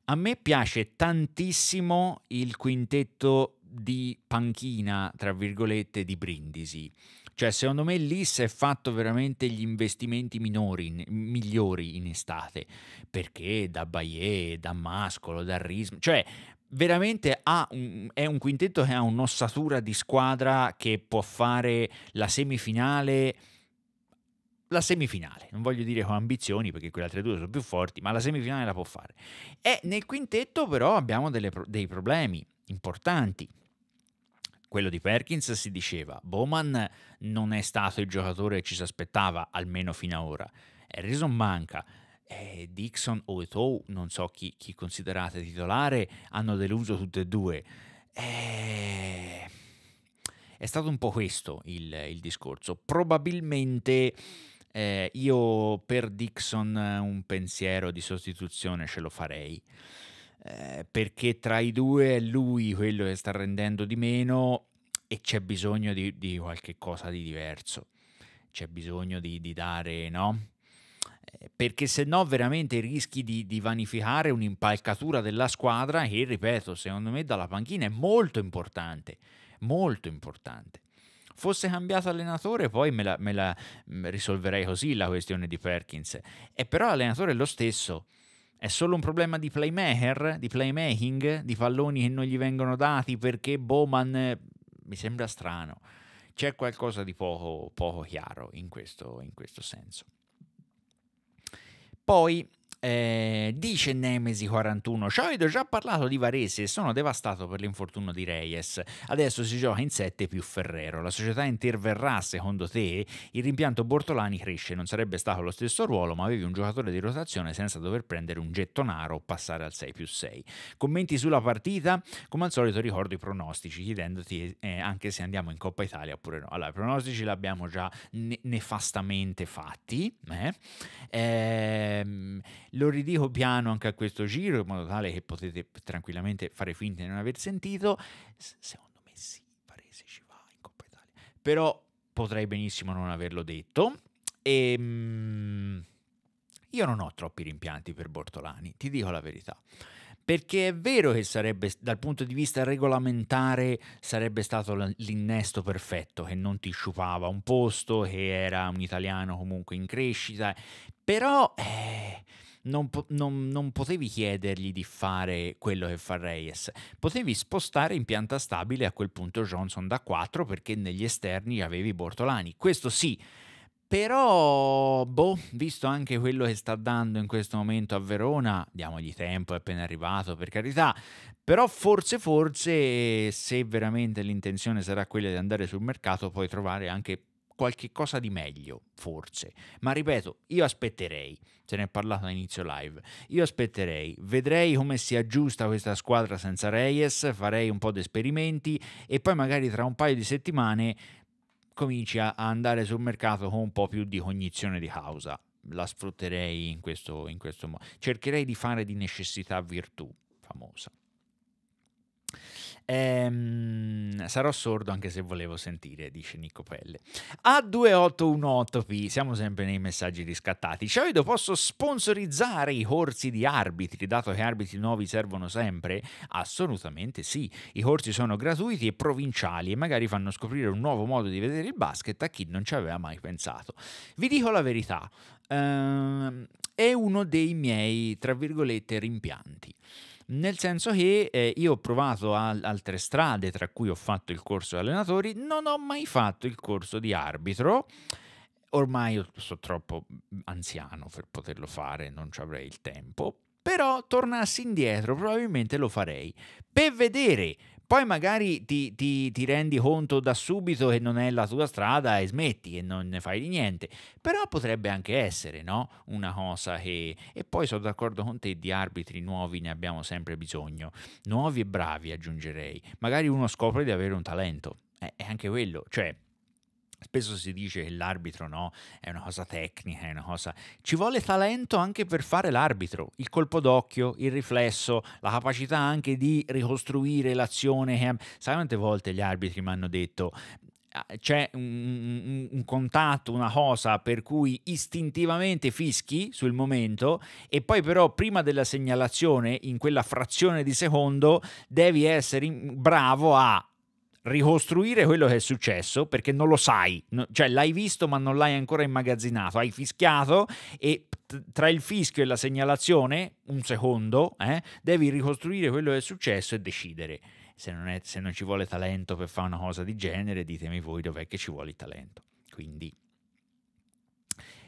A me piace tantissimo il quintetto di panchina, tra virgolette, di Brindisi. Cioè, secondo me lì si è fatto veramente gli investimenti minori, migliori in estate, perché da Bayer, da Mascolo, da Rism, cioè veramente un, è un quintetto che ha un'ossatura di squadra che può fare la semifinale la semifinale, non voglio dire con ambizioni perché quelle altre due sono più forti, ma la semifinale la può fare. E nel quintetto però abbiamo delle, dei problemi importanti quello di Perkins si diceva Bowman non è stato il giocatore che ci si aspettava, almeno fino ad ora. Harrison manca, eh, Dixon o Eto'o, non so chi, chi, considerate titolare, hanno deluso tutte e due. Eh, è stato un po' questo il, il discorso. Probabilmente eh, io per Dixon un pensiero di sostituzione ce lo farei. Eh, perché tra i due è lui quello che sta rendendo di meno e c'è bisogno di, di qualche cosa di diverso, c'è bisogno di, di dare, no? Eh, perché se no veramente rischi di, di, vanificare un'impalcatura della squadra che, ripeto, secondo me dalla panchina è molto importante, molto importante. Fosse cambiato allenatore, poi me la, me la mm, risolverei così la questione di Perkins. E eh, però l'allenatore è lo stesso. È solo un problema di playmaker, di playmaking, di palloni che non gli vengono dati perché Bowman eh, mi sembra strano. C'è qualcosa di poco, poco chiaro in questo, in questo senso. Poi eh, dice Nemesi41, ciao, ho già parlato di Varese e sono devastato per l'infortunio di Reyes. Adesso si gioca in 7 più Ferrero. La società interverrà, secondo te? Il rimpianto Bortolani cresce, non sarebbe stato lo stesso ruolo, ma avevi un giocatore di rotazione senza dover prendere un gettonaro o passare al 6 più 6. Commenti sulla partita? Come al solito ricordo i pronostici, chiedendoti eh, anche se andiamo in Coppa Italia oppure no. Allora, i pronostici li abbiamo già ne- nefastamente fatti. Eh? Ehm, lo ridico piano anche a questo giro in modo tale che potete tranquillamente fare finta di non aver sentito. Secondo me sì, Varese ci va in Coppa Italia. Però potrei benissimo non averlo detto. E, mm, io non ho troppi rimpianti per Bortolani, ti dico la verità perché è vero che sarebbe, dal punto di vista regolamentare, sarebbe stato l'innesto perfetto, che non ti sciupava un posto, che era un italiano comunque in crescita, però... Eh, non, non, non potevi chiedergli di fare quello che fa Reyes, potevi spostare in pianta stabile a quel punto Johnson da 4 perché negli esterni avevi Bortolani, questo sì. Però, boh, visto anche quello che sta dando in questo momento a Verona, diamogli tempo, è appena arrivato, per carità. Però forse, forse, se veramente l'intenzione sarà quella di andare sul mercato, puoi trovare anche qualche cosa di meglio, forse. Ma ripeto, io aspetterei, se ne è parlato all'inizio live, io aspetterei, vedrei come si aggiusta questa squadra senza Reyes, farei un po' di esperimenti e poi magari tra un paio di settimane cominci a andare sul mercato con un po' più di cognizione di causa. La sfrutterei in questo, in questo modo. Cercherei di fare di necessità virtù famosa. Ehm, sarò sordo anche se volevo sentire, dice Nico Pelle. A2818P, siamo sempre nei messaggi riscattati. Cioè, posso sponsorizzare i corsi di arbitri, dato che arbitri nuovi servono sempre? Assolutamente sì. I corsi sono gratuiti e provinciali e magari fanno scoprire un nuovo modo di vedere il basket a chi non ci aveva mai pensato. Vi dico la verità, ehm, è uno dei miei, tra virgolette, rimpianti nel senso che eh, io ho provato al- altre strade, tra cui ho fatto il corso di allenatori, non ho mai fatto il corso di arbitro. Ormai io sono troppo mm, anziano per poterlo fare, non ci avrei il tempo. Però tornassi indietro, probabilmente lo farei per vedere poi magari ti, ti, ti, rendi conto da subito che non è la tua strada e smetti e non ne fai di niente. Però potrebbe anche essere, no? Una cosa che... E poi sono d'accordo con te, di arbitri nuovi ne abbiamo sempre bisogno. Nuovi e bravi, aggiungerei. Magari uno scopre di avere un talento. Eh, è anche quello. Cioè, Spesso si dice che l'arbitro no, è una cosa tecnica, è una cosa... Ci vuole talento anche per fare l'arbitro, il colpo d'occhio, il riflesso, la capacità anche di ricostruire l'azione. Sai quante volte gli arbitri mi hanno detto ah, c'è un, un, contatto, una cosa per cui istintivamente fischi sul momento e poi però prima della segnalazione in quella frazione di secondo devi essere bravo a ricostruire quello che è successo perché non lo sai, cioè l'hai visto ma non l'hai ancora immagazzinato, hai fischiato e tra il fischio e la segnalazione, un secondo, eh, devi ricostruire quello che è successo e decidere. Se non, è, se non ci vuole talento per fare una cosa di genere, ditemi voi dov'è che ci vuole il talento. Quindi,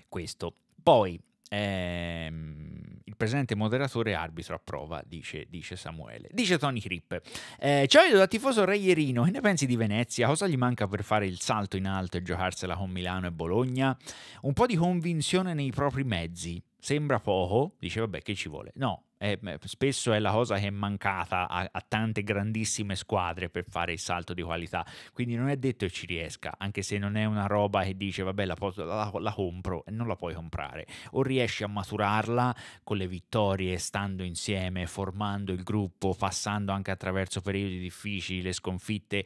questo. Poi, ehm, presente moderatore arbitro a prova, dice, dice Samuele. Dice Tony Cripp, eh, ciao io da tifoso Reierino, che ne pensi di Venezia? Cosa gli manca per fare il salto in alto e giocarsela con Milano e Bologna? Un po' di convinzione nei propri mezzi. Sembra poco, dice vabbè che ci vuole. No, è, spesso è la cosa che è mancata a, a, tante grandissime squadre per fare il salto di qualità. Quindi non è detto che ci riesca, anche se non è una roba che dice vabbè la, la, la compro e non la puoi comprare. O riesci a maturarla con le vittorie, stando insieme, formando il gruppo, passando anche attraverso periodi difficili, le sconfitte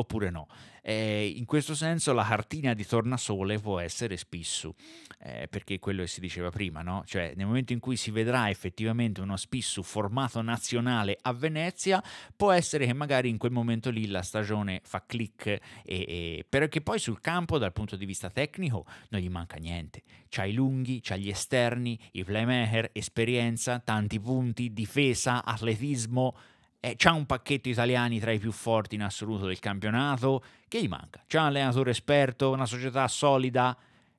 oppure no. Eh, in questo senso la cartina di tornasole può essere spissu, eh, perché quello che si diceva prima, no? cioè nel momento in cui si vedrà effettivamente uno spissu formato nazionale a Venezia, può essere che magari in quel momento lì la stagione fa click, e, e... perché poi sul campo dal punto di vista tecnico non gli manca niente, c'ha i lunghi, c'ha gli esterni, i playmaker, esperienza, tanti punti, difesa, atletismo eh, c'ha un pacchetto italiani tra i più forti in assoluto del campionato, che gli manca? C'ha un allenatore esperto, una società solida,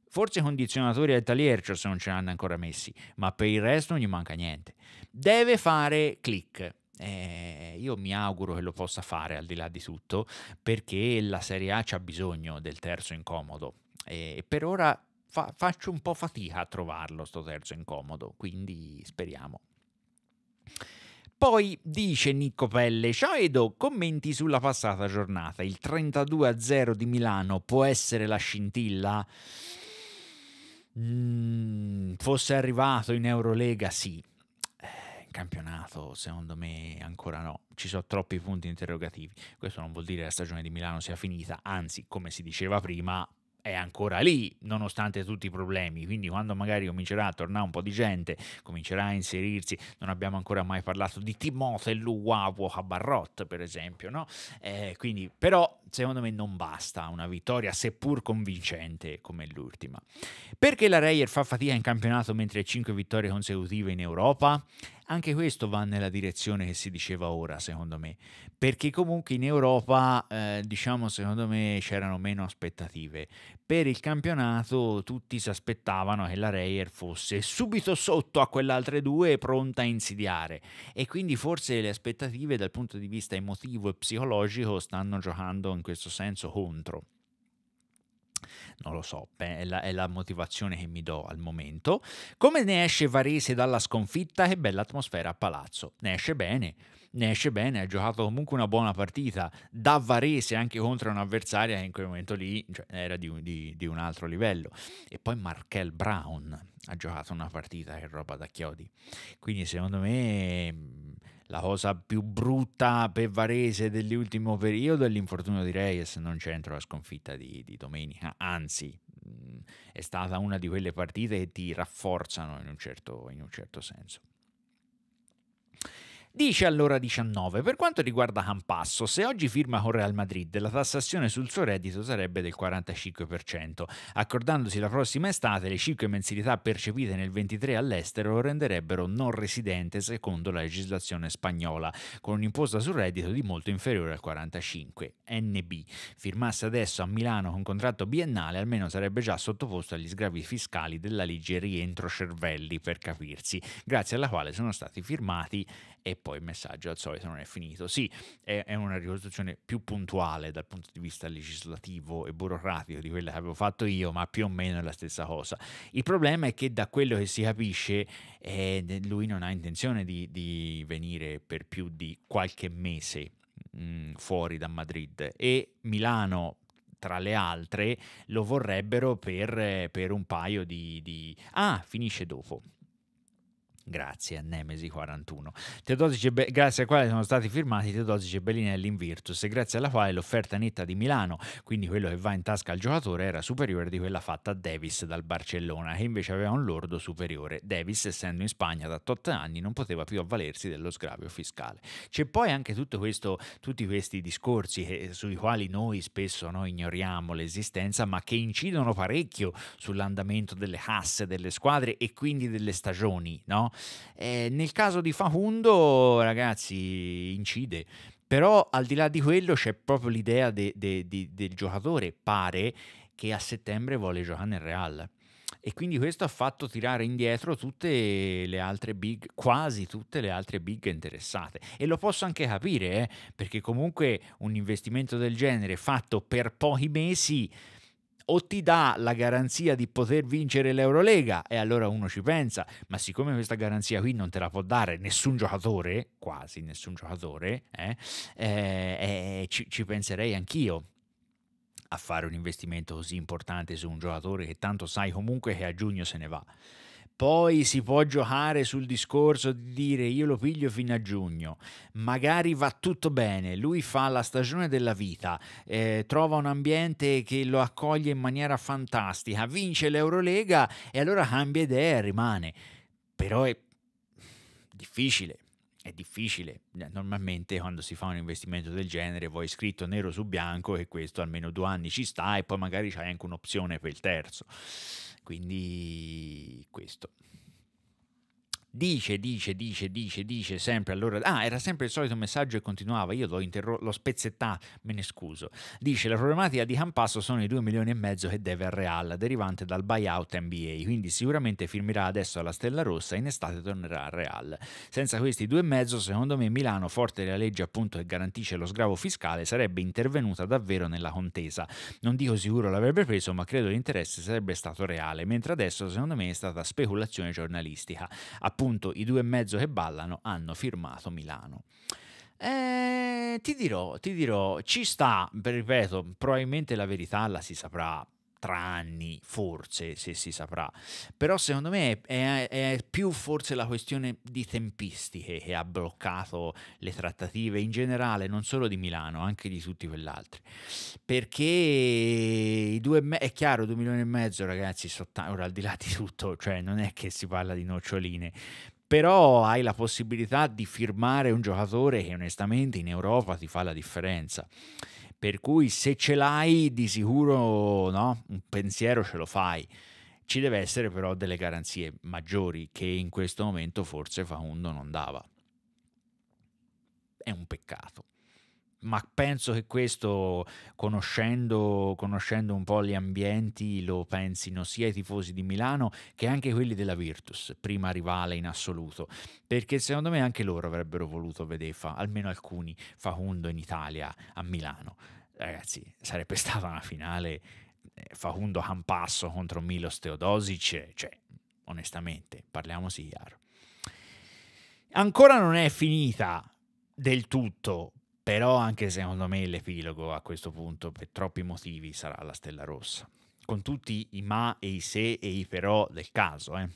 forse condizionatori al Taliercio se non ce l'hanno ancora messi, ma per il resto non gli manca niente. Deve fare click. Eh, io mi auguro che lo possa fare al di là di tutto, perché la Serie A c'ha bisogno del terzo incomodo. Eh, per ora fa- faccio un po' fatica a trovarlo, sto terzo incomodo, quindi speriamo. Poi dice Nicco Pelle, ciao Edo, commenti sulla passata giornata. Il 32-0 di Milano può essere la scintilla? Mm, fosse arrivato in Eurolega, sì. Eh, in campionato, secondo me, ancora no. Ci sono troppi punti interrogativi. Questo non vuol dire che la stagione di Milano sia finita, anzi, come si diceva prima, è ancora lì nonostante tutti i problemi, quindi quando magari comincerà a tornare un po' di gente, comincerà a inserirsi, non abbiamo ancora mai parlato di Timothée Luwapo Habarrot per esempio, no? Eh, quindi però secondo me non basta una vittoria seppur convincente come l'ultima. Perché la Reyer fa fatica in campionato mentre 5 vittorie consecutive in Europa? Anche questo va nella direzione che si diceva ora, secondo me, perché comunque in Europa, eh, diciamo, secondo me c'erano meno aspettative, per il campionato tutti si aspettavano che la Reyer fosse subito sotto a quelle altre due pronta a insidiare e quindi forse le aspettative dal punto di vista emotivo e psicologico stanno giocando in questo senso contro. Non lo so, è la, è la, motivazione che mi do al momento. Come ne esce Varese dalla sconfitta? Che bella atmosfera a palazzo. Ne esce bene ne esce bene, ha giocato comunque una buona partita da Varese anche contro un'avversaria che in quel momento lì cioè, era di un, di, di un, altro livello. E poi Markel Brown ha giocato una partita che roba da chiodi. Quindi secondo me la cosa più brutta per Varese dell'ultimo periodo è l'infortunio di Reyes, non c'entra la sconfitta di, di domenica, anzi è stata una di quelle partite che ti rafforzano in un certo, in un certo senso. Dice allora 19. Per quanto riguarda Campasso, se oggi firma con Real Madrid, la tassazione sul suo reddito sarebbe del 45%. Accordandosi la prossima estate, le 5 mensilità percepite nel 23 all'estero lo renderebbero non residente secondo la legislazione spagnola, con un'imposta sul reddito di molto inferiore al 45%. NB. Firmasse adesso a Milano con contratto biennale, almeno sarebbe già sottoposto agli sgravi fiscali della legge rientro cervelli, per capirsi, grazie alla quale sono stati firmati e poi il messaggio al solito non è finito. Sì, è, è una ricostruzione più puntuale dal punto di vista legislativo e burocratico di quella che avevo fatto io, ma più o meno è la stessa cosa. Il problema è che da quello che si capisce eh, lui non ha intenzione di, di venire per più di qualche mese mh, mm, fuori da Madrid e Milano tra le altre lo vorrebbero per, per un paio di, di... ah finisce dopo Grazie a Nemesi41. Teodosic, grazie al quale sono stati firmati Teodosic e Bellinelli in Virtus e grazie alla quale l'offerta netta di Milano, quindi quello che va in tasca al giocatore, era superiore di quella fatta a Davis dal Barcellona, che invece aveva un lordo superiore. Davis, essendo in Spagna da 8 anni, non poteva più avvalersi dello sgravio fiscale. C'è poi anche tutto questo, tutti questi discorsi che, eh, sui quali noi spesso no, ignoriamo l'esistenza, ma che incidono parecchio sull'andamento delle casse delle squadre e quindi delle stagioni, no? Eh, nel caso di Facundo, ragazzi, incide. Però al di là di quello c'è proprio l'idea de, de, de, del giocatore, pare, che a settembre vuole giocare nel Real. E quindi questo ha fatto tirare indietro tutte le altre big, quasi tutte le altre big interessate. E lo posso anche capire, eh? perché comunque un investimento del genere fatto per pochi mesi o ti dà la garanzia di poter vincere l'Eurolega e allora uno ci pensa, ma siccome questa garanzia qui non te la può dare nessun giocatore, quasi nessun giocatore, eh, eh, eh ci, ci penserei anch'io a fare un investimento così importante su un giocatore che tanto sai comunque che a giugno se ne va. Poi si può giocare sul discorso di dire io lo piglio fino a giugno, magari va tutto bene, lui fa la stagione della vita, eh, trova un ambiente che lo accoglie in maniera fantastica, vince l'Eurolega e allora cambia idea e rimane. Però è difficile, è difficile. Eh, normalmente quando si fa un investimento del genere vuoi scritto nero su bianco che questo almeno due anni ci sta e poi magari c'hai anche un'opzione per il terzo. Quindi questo dice, dice, dice, dice, dice sempre allora. Ah, era sempre il solito messaggio e continuava. Io l'ho, interro- l'ho spezzettato, me ne scuso. Dice: La problematica di Campasso sono i 2 milioni e mezzo che deve al Real, derivante dal buyout NBA. Quindi sicuramente firmerà adesso alla Stella Rossa e in estate tornerà al Real. Senza questi due e mezzo, secondo me, Milano, forte della legge appunto che garantisce lo sgravo fiscale, sarebbe intervenuta davvero nella contesa. Non dico sicuro l'avrebbe preso, ma credo l'interesse sarebbe stato reale, mentre adesso, secondo me, è stata speculazione giornalistica. App- appunto i due e mezzo che ballano hanno firmato Milano. Eh, ti dirò, ti dirò, ci sta, ripeto, probabilmente la verità la si saprà tra anni, forse, se si saprà. Però secondo me è, è, è, più forse la questione di tempistiche che ha bloccato le trattative in generale, non solo di Milano, anche di tutti quell'altro. Perché i due me- è chiaro, due milioni e mezzo, ragazzi, sotto, ora al di là di tutto, cioè non è che si parla di noccioline, però hai la possibilità di firmare un giocatore che onestamente in Europa ti fa la differenza. Per cui se ce l'hai di sicuro no? un pensiero ce lo fai. Ci deve essere però delle garanzie maggiori che in questo momento forse Facundo non dava. È un peccato ma penso che questo, conoscendo, conoscendo, un po' gli ambienti, lo pensino sia i tifosi di Milano che anche quelli della Virtus, prima rivale in assoluto, perché secondo me anche loro avrebbero voluto vedere, fa, almeno alcuni, Facundo in Italia, a Milano. Ragazzi, sarebbe stata una finale eh, Facundo Campasso contro Milos Teodosic, cioè, onestamente, parliamoci chiaro. Ancora non è finita del tutto però anche secondo me l'epilogo a questo punto, per troppi motivi, sarà la Stella Rossa. Con tutti i ma e i se e i però del caso, eh.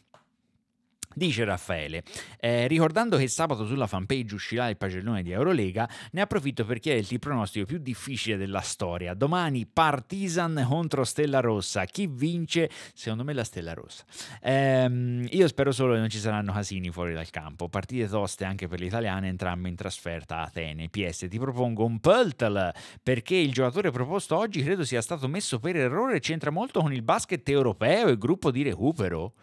Dice Raffaele, eh, ricordando che sabato sulla fanpage uscirà il pagellone di Eurolega, ne approfitto per chiederti il pronostico più difficile della storia. Domani Partizan contro Stella Rossa. Chi vince? Secondo me la Stella Rossa. Eh, io spero solo che non ci saranno casini fuori dal campo. Partite toste anche per l'italiana, entrambe in trasferta a Atene. PS, ti propongo un Pöltl perché il giocatore proposto oggi credo sia stato messo per errore e c'entra molto con il basket europeo e gruppo di recupero.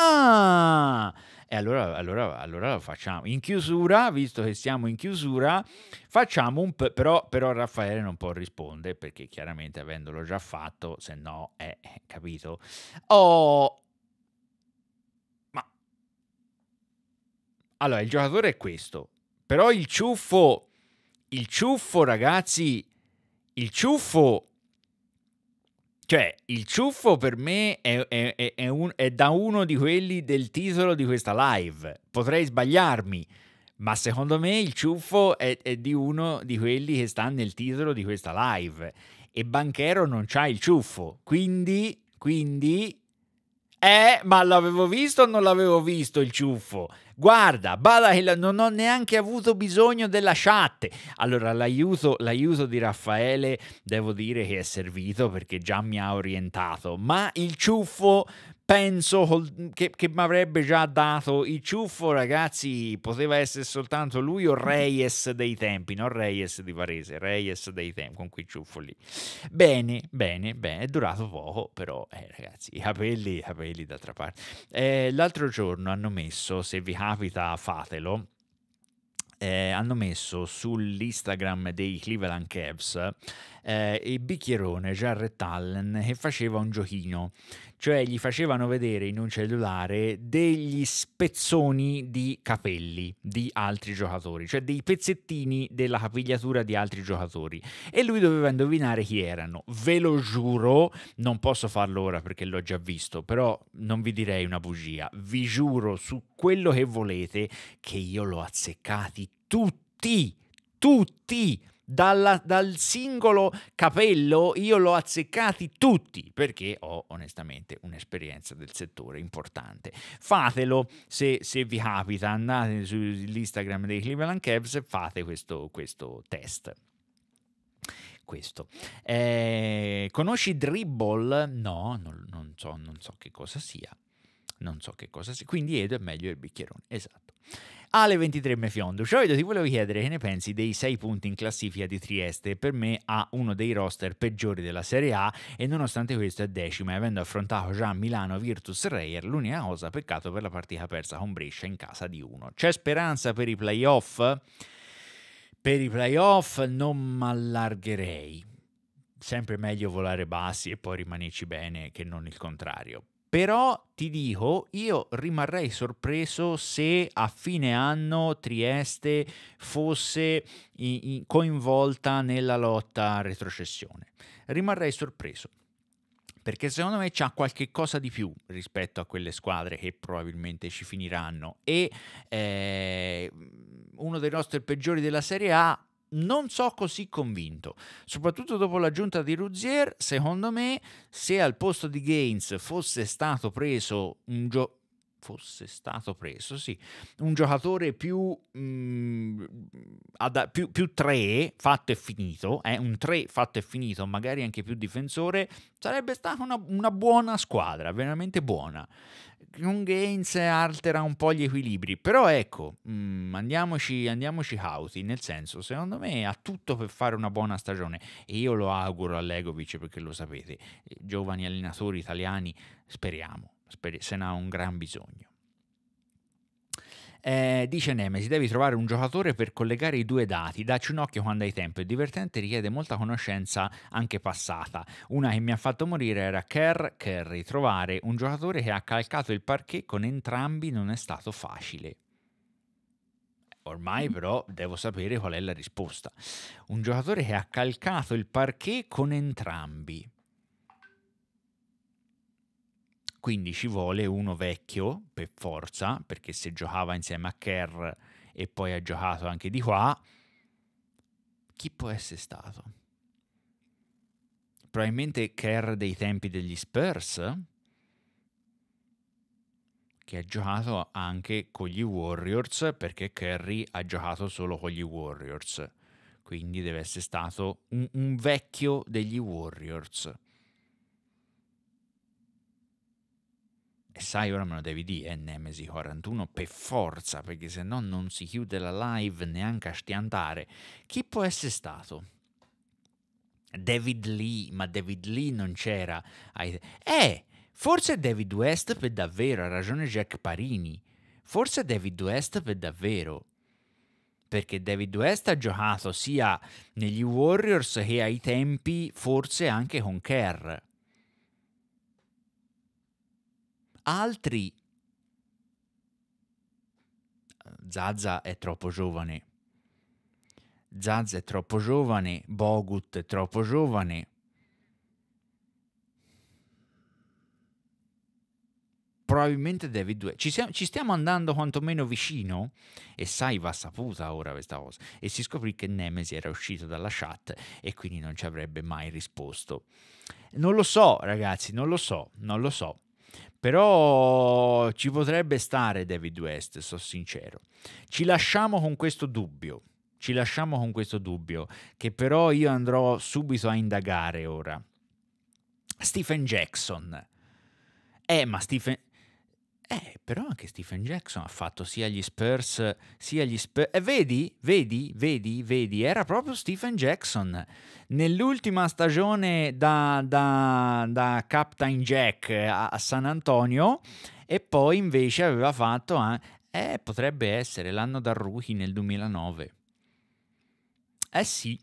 Ah! E allora, allora, allora lo facciamo. In chiusura, visto che siamo in chiusura, facciamo un... P- però, però Raffaele non può rispondere perché chiaramente avendolo già fatto, se no è eh, eh, capito. Oh... Ma... Allora, il giocatore è questo. Però il ciuffo... Il ciuffo, ragazzi... Il ciuffo cioè, il ciuffo per me è, è, è, un, è, da uno di quelli del titolo di questa live. Potrei sbagliarmi, ma secondo me il ciuffo è, di uno di quelli che sta nel titolo di questa live. E Banchero non c'ha il ciuffo. Quindi, quindi... Eh, ma l'avevo visto o non l'avevo visto il ciuffo? Guarda, bada, non ho neanche avuto bisogno della chat. Allora, l'aiuto, l'aiuto di Raffaele devo dire che è servito perché già mi ha orientato, ma il ciuffo penso che, che mi avrebbe già dato il ciuffo, ragazzi, poteva essere soltanto lui o Reyes dei tempi, non Reyes di Varese, Reyes dei tempi, con quel ciuffo lì. Bene, bene, bene, è durato poco, però, eh, ragazzi, i capelli, i capelli d'altra parte. Eh, l'altro giorno hanno messo, se vi capita fatelo, eh, hanno messo sull'Instagram dei Cleveland Cavs eh, il bicchierone Jarrett Allen che faceva un giochino cioè gli facevano vedere in un cellulare degli spezzoni di capelli di altri giocatori, cioè dei pezzettini della capigliatura di altri giocatori e lui doveva indovinare chi erano. Ve lo giuro, non posso farlo ora perché l'ho già visto, però non vi direi una bugia. Vi giuro su quello che volete che io l'ho azzeccati tutti, tutti dalla, dal singolo capello io l'ho azzeccati tutti perché ho onestamente un'esperienza del settore importante. Fatelo se, se vi capita, andate sull'Instagram dei Cleveland Cavs e fate questo, questo test questo. Eh, conosci Dribble? No, non, non, so, non so che cosa sia. Non so che cosa sia. Quindi Edo è meglio il bicchierone. Esatto. Ale 23 Mefiondo, Gioido ti volevo chiedere che ne pensi dei 6 punti in classifica di Trieste, per me ha uno dei roster peggiori della Serie A e nonostante questo è decima, avendo affrontato già Milano Virtus Reyer, l'unica cosa peccato per la partita persa con Brescia in casa di uno. C'è speranza per i playoff? Per i playoff non m'allargherei sempre meglio volare bassi e poi rimanerci bene che non il contrario. Però ti dico, io rimarrei sorpreso se a fine anno Trieste fosse coinvolta nella lotta a retrocessione. Rimarrei sorpreso perché secondo me c'ha qualche cosa di più rispetto a quelle squadre che probabilmente ci finiranno e eh, uno dei nostri peggiori della Serie A non so così convinto, soprattutto dopo l'aggiunta di Ruzier, secondo me se al posto di Gaines fosse stato preso un gioco fosse stato preso, sì, un giocatore più, mh, mm, ad, più, più, tre fatto e finito, eh, un tre fatto e finito, magari anche più difensore, sarebbe stata una, una buona squadra, veramente buona. Con Gaines altera un po' gli equilibri, però ecco, mh, mm, andiamoci, andiamoci cauti, nel senso, secondo me ha tutto per fare una buona stagione e io lo auguro a Legovic perché lo sapete, eh, giovani allenatori italiani, speriamo, sper- se ne ha un gran bisogno. Eh, dice Nemesi, devi trovare un giocatore per collegare i due dati, dacci un occhio quando hai tempo, è divertente, richiede molta conoscenza anche passata. Una che mi ha fatto morire era Kerr Kerry, trovare un giocatore che ha calcato il parquet con entrambi non è stato facile. Ormai mm. però devo sapere qual è la risposta. Un giocatore che ha calcato il parquet con entrambi. Quindi ci vuole uno vecchio per forza, perché se giocava insieme a Kerr e poi ha giocato anche di qua, chi può essere stato? Probabilmente Kerr dei tempi degli Spurs, che ha giocato anche con gli Warriors, perché Curry ha giocato solo con gli Warriors. Quindi deve essere stato un, un vecchio degli Warriors E sai, ora me lo devi dire, eh, Nemesi 41, per forza, perché se no non si chiude la live neanche a stiantare. Chi può essere stato? David Lee, ma David Lee non c'era. Eh, forse David West per davvero, ha ragione Jack Parini. Forse David West per davvero perché David West ha giocato sia negli Warriors che ai tempi forse anche con Kerr. altri... Zazza è troppo giovane. Zazza è troppo giovane, Bogut è troppo giovane. Probabilmente David 2. Ci, ci stiamo andando quantomeno vicino e sai va saputa ora questa cosa. E si scoprì che Nemesi era uscito dalla chat e quindi non ci avrebbe mai risposto. Non lo so ragazzi, non lo so, non lo so. Però ci potrebbe stare David West, sono sincero. Ci lasciamo con questo dubbio, ci lasciamo con questo dubbio, che però io andrò subito a indagare ora. Stephen Jackson. Eh, ma Stephen... Eh, però anche Stephen Jackson ha fatto sia gli Spurs, sia gli Spurs. eh, vedi, vedi, vedi, vedi, era proprio Stephen Jackson. Nell'ultima stagione da, da, da Captain Jack a, a, San Antonio e poi invece aveva fatto... Eh, eh potrebbe essere l'anno da rookie nel 2009. Eh sì.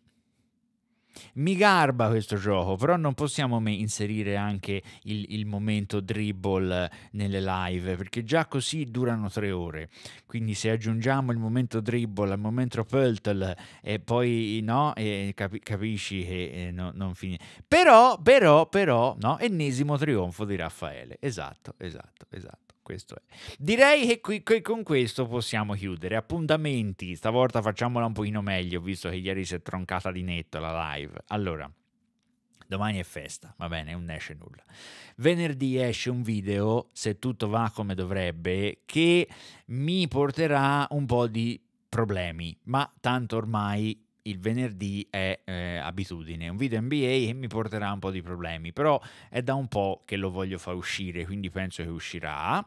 Mi garba questo gioco, però non possiamo inserire anche il, il momento dribble nelle live, perché già così durano tre ore. Quindi se aggiungiamo il momento dribble al momento peltel e poi no, e capi, capisci che eh, no, non finisce. Però, però, però, no, ennesimo trionfo di Raffaele. Esatto, esatto, esatto questo è. Direi che, qui, che, con questo possiamo chiudere. Appuntamenti, stavolta facciamola un pochino meglio, visto che ieri si è troncata di netto la live. Allora, domani è festa, va bene, non esce nulla. Venerdì esce un video, se tutto va come dovrebbe, che mi porterà un po' di problemi, ma tanto ormai il venerdì è eh, abitudine, un video NBA e mi porterà un po' di problemi, però è da un po' che lo voglio far uscire, quindi penso che uscirà.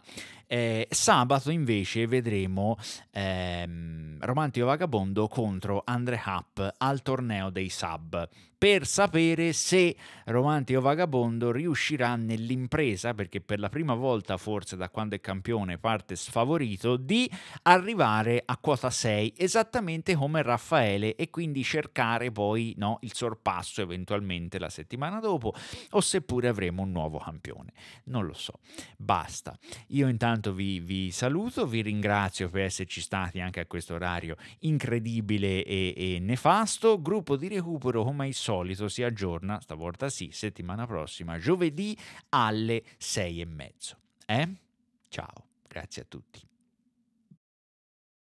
Eh, sabato invece vedremo ehm, Romantico Vagabondo contro Andre Happ al torneo dei sub per sapere se Romantico Vagabondo riuscirà nell'impresa, perché per la prima volta forse da quando è campione parte sfavorito, di arrivare a quota 6, esattamente come Raffaele, e quindi cercare poi no, il sorpasso eventualmente la settimana dopo, o seppure avremo un nuovo campione. Non lo so. Basta. Io intanto vi, vi saluto, vi ringrazio per esserci stati anche a questo orario incredibile e, e nefasto. Gruppo di recupero come al solito solito si aggiorna, stavolta sì, settimana prossima, giovedì alle sei e mezzo. Eh? Ciao, grazie a tutti.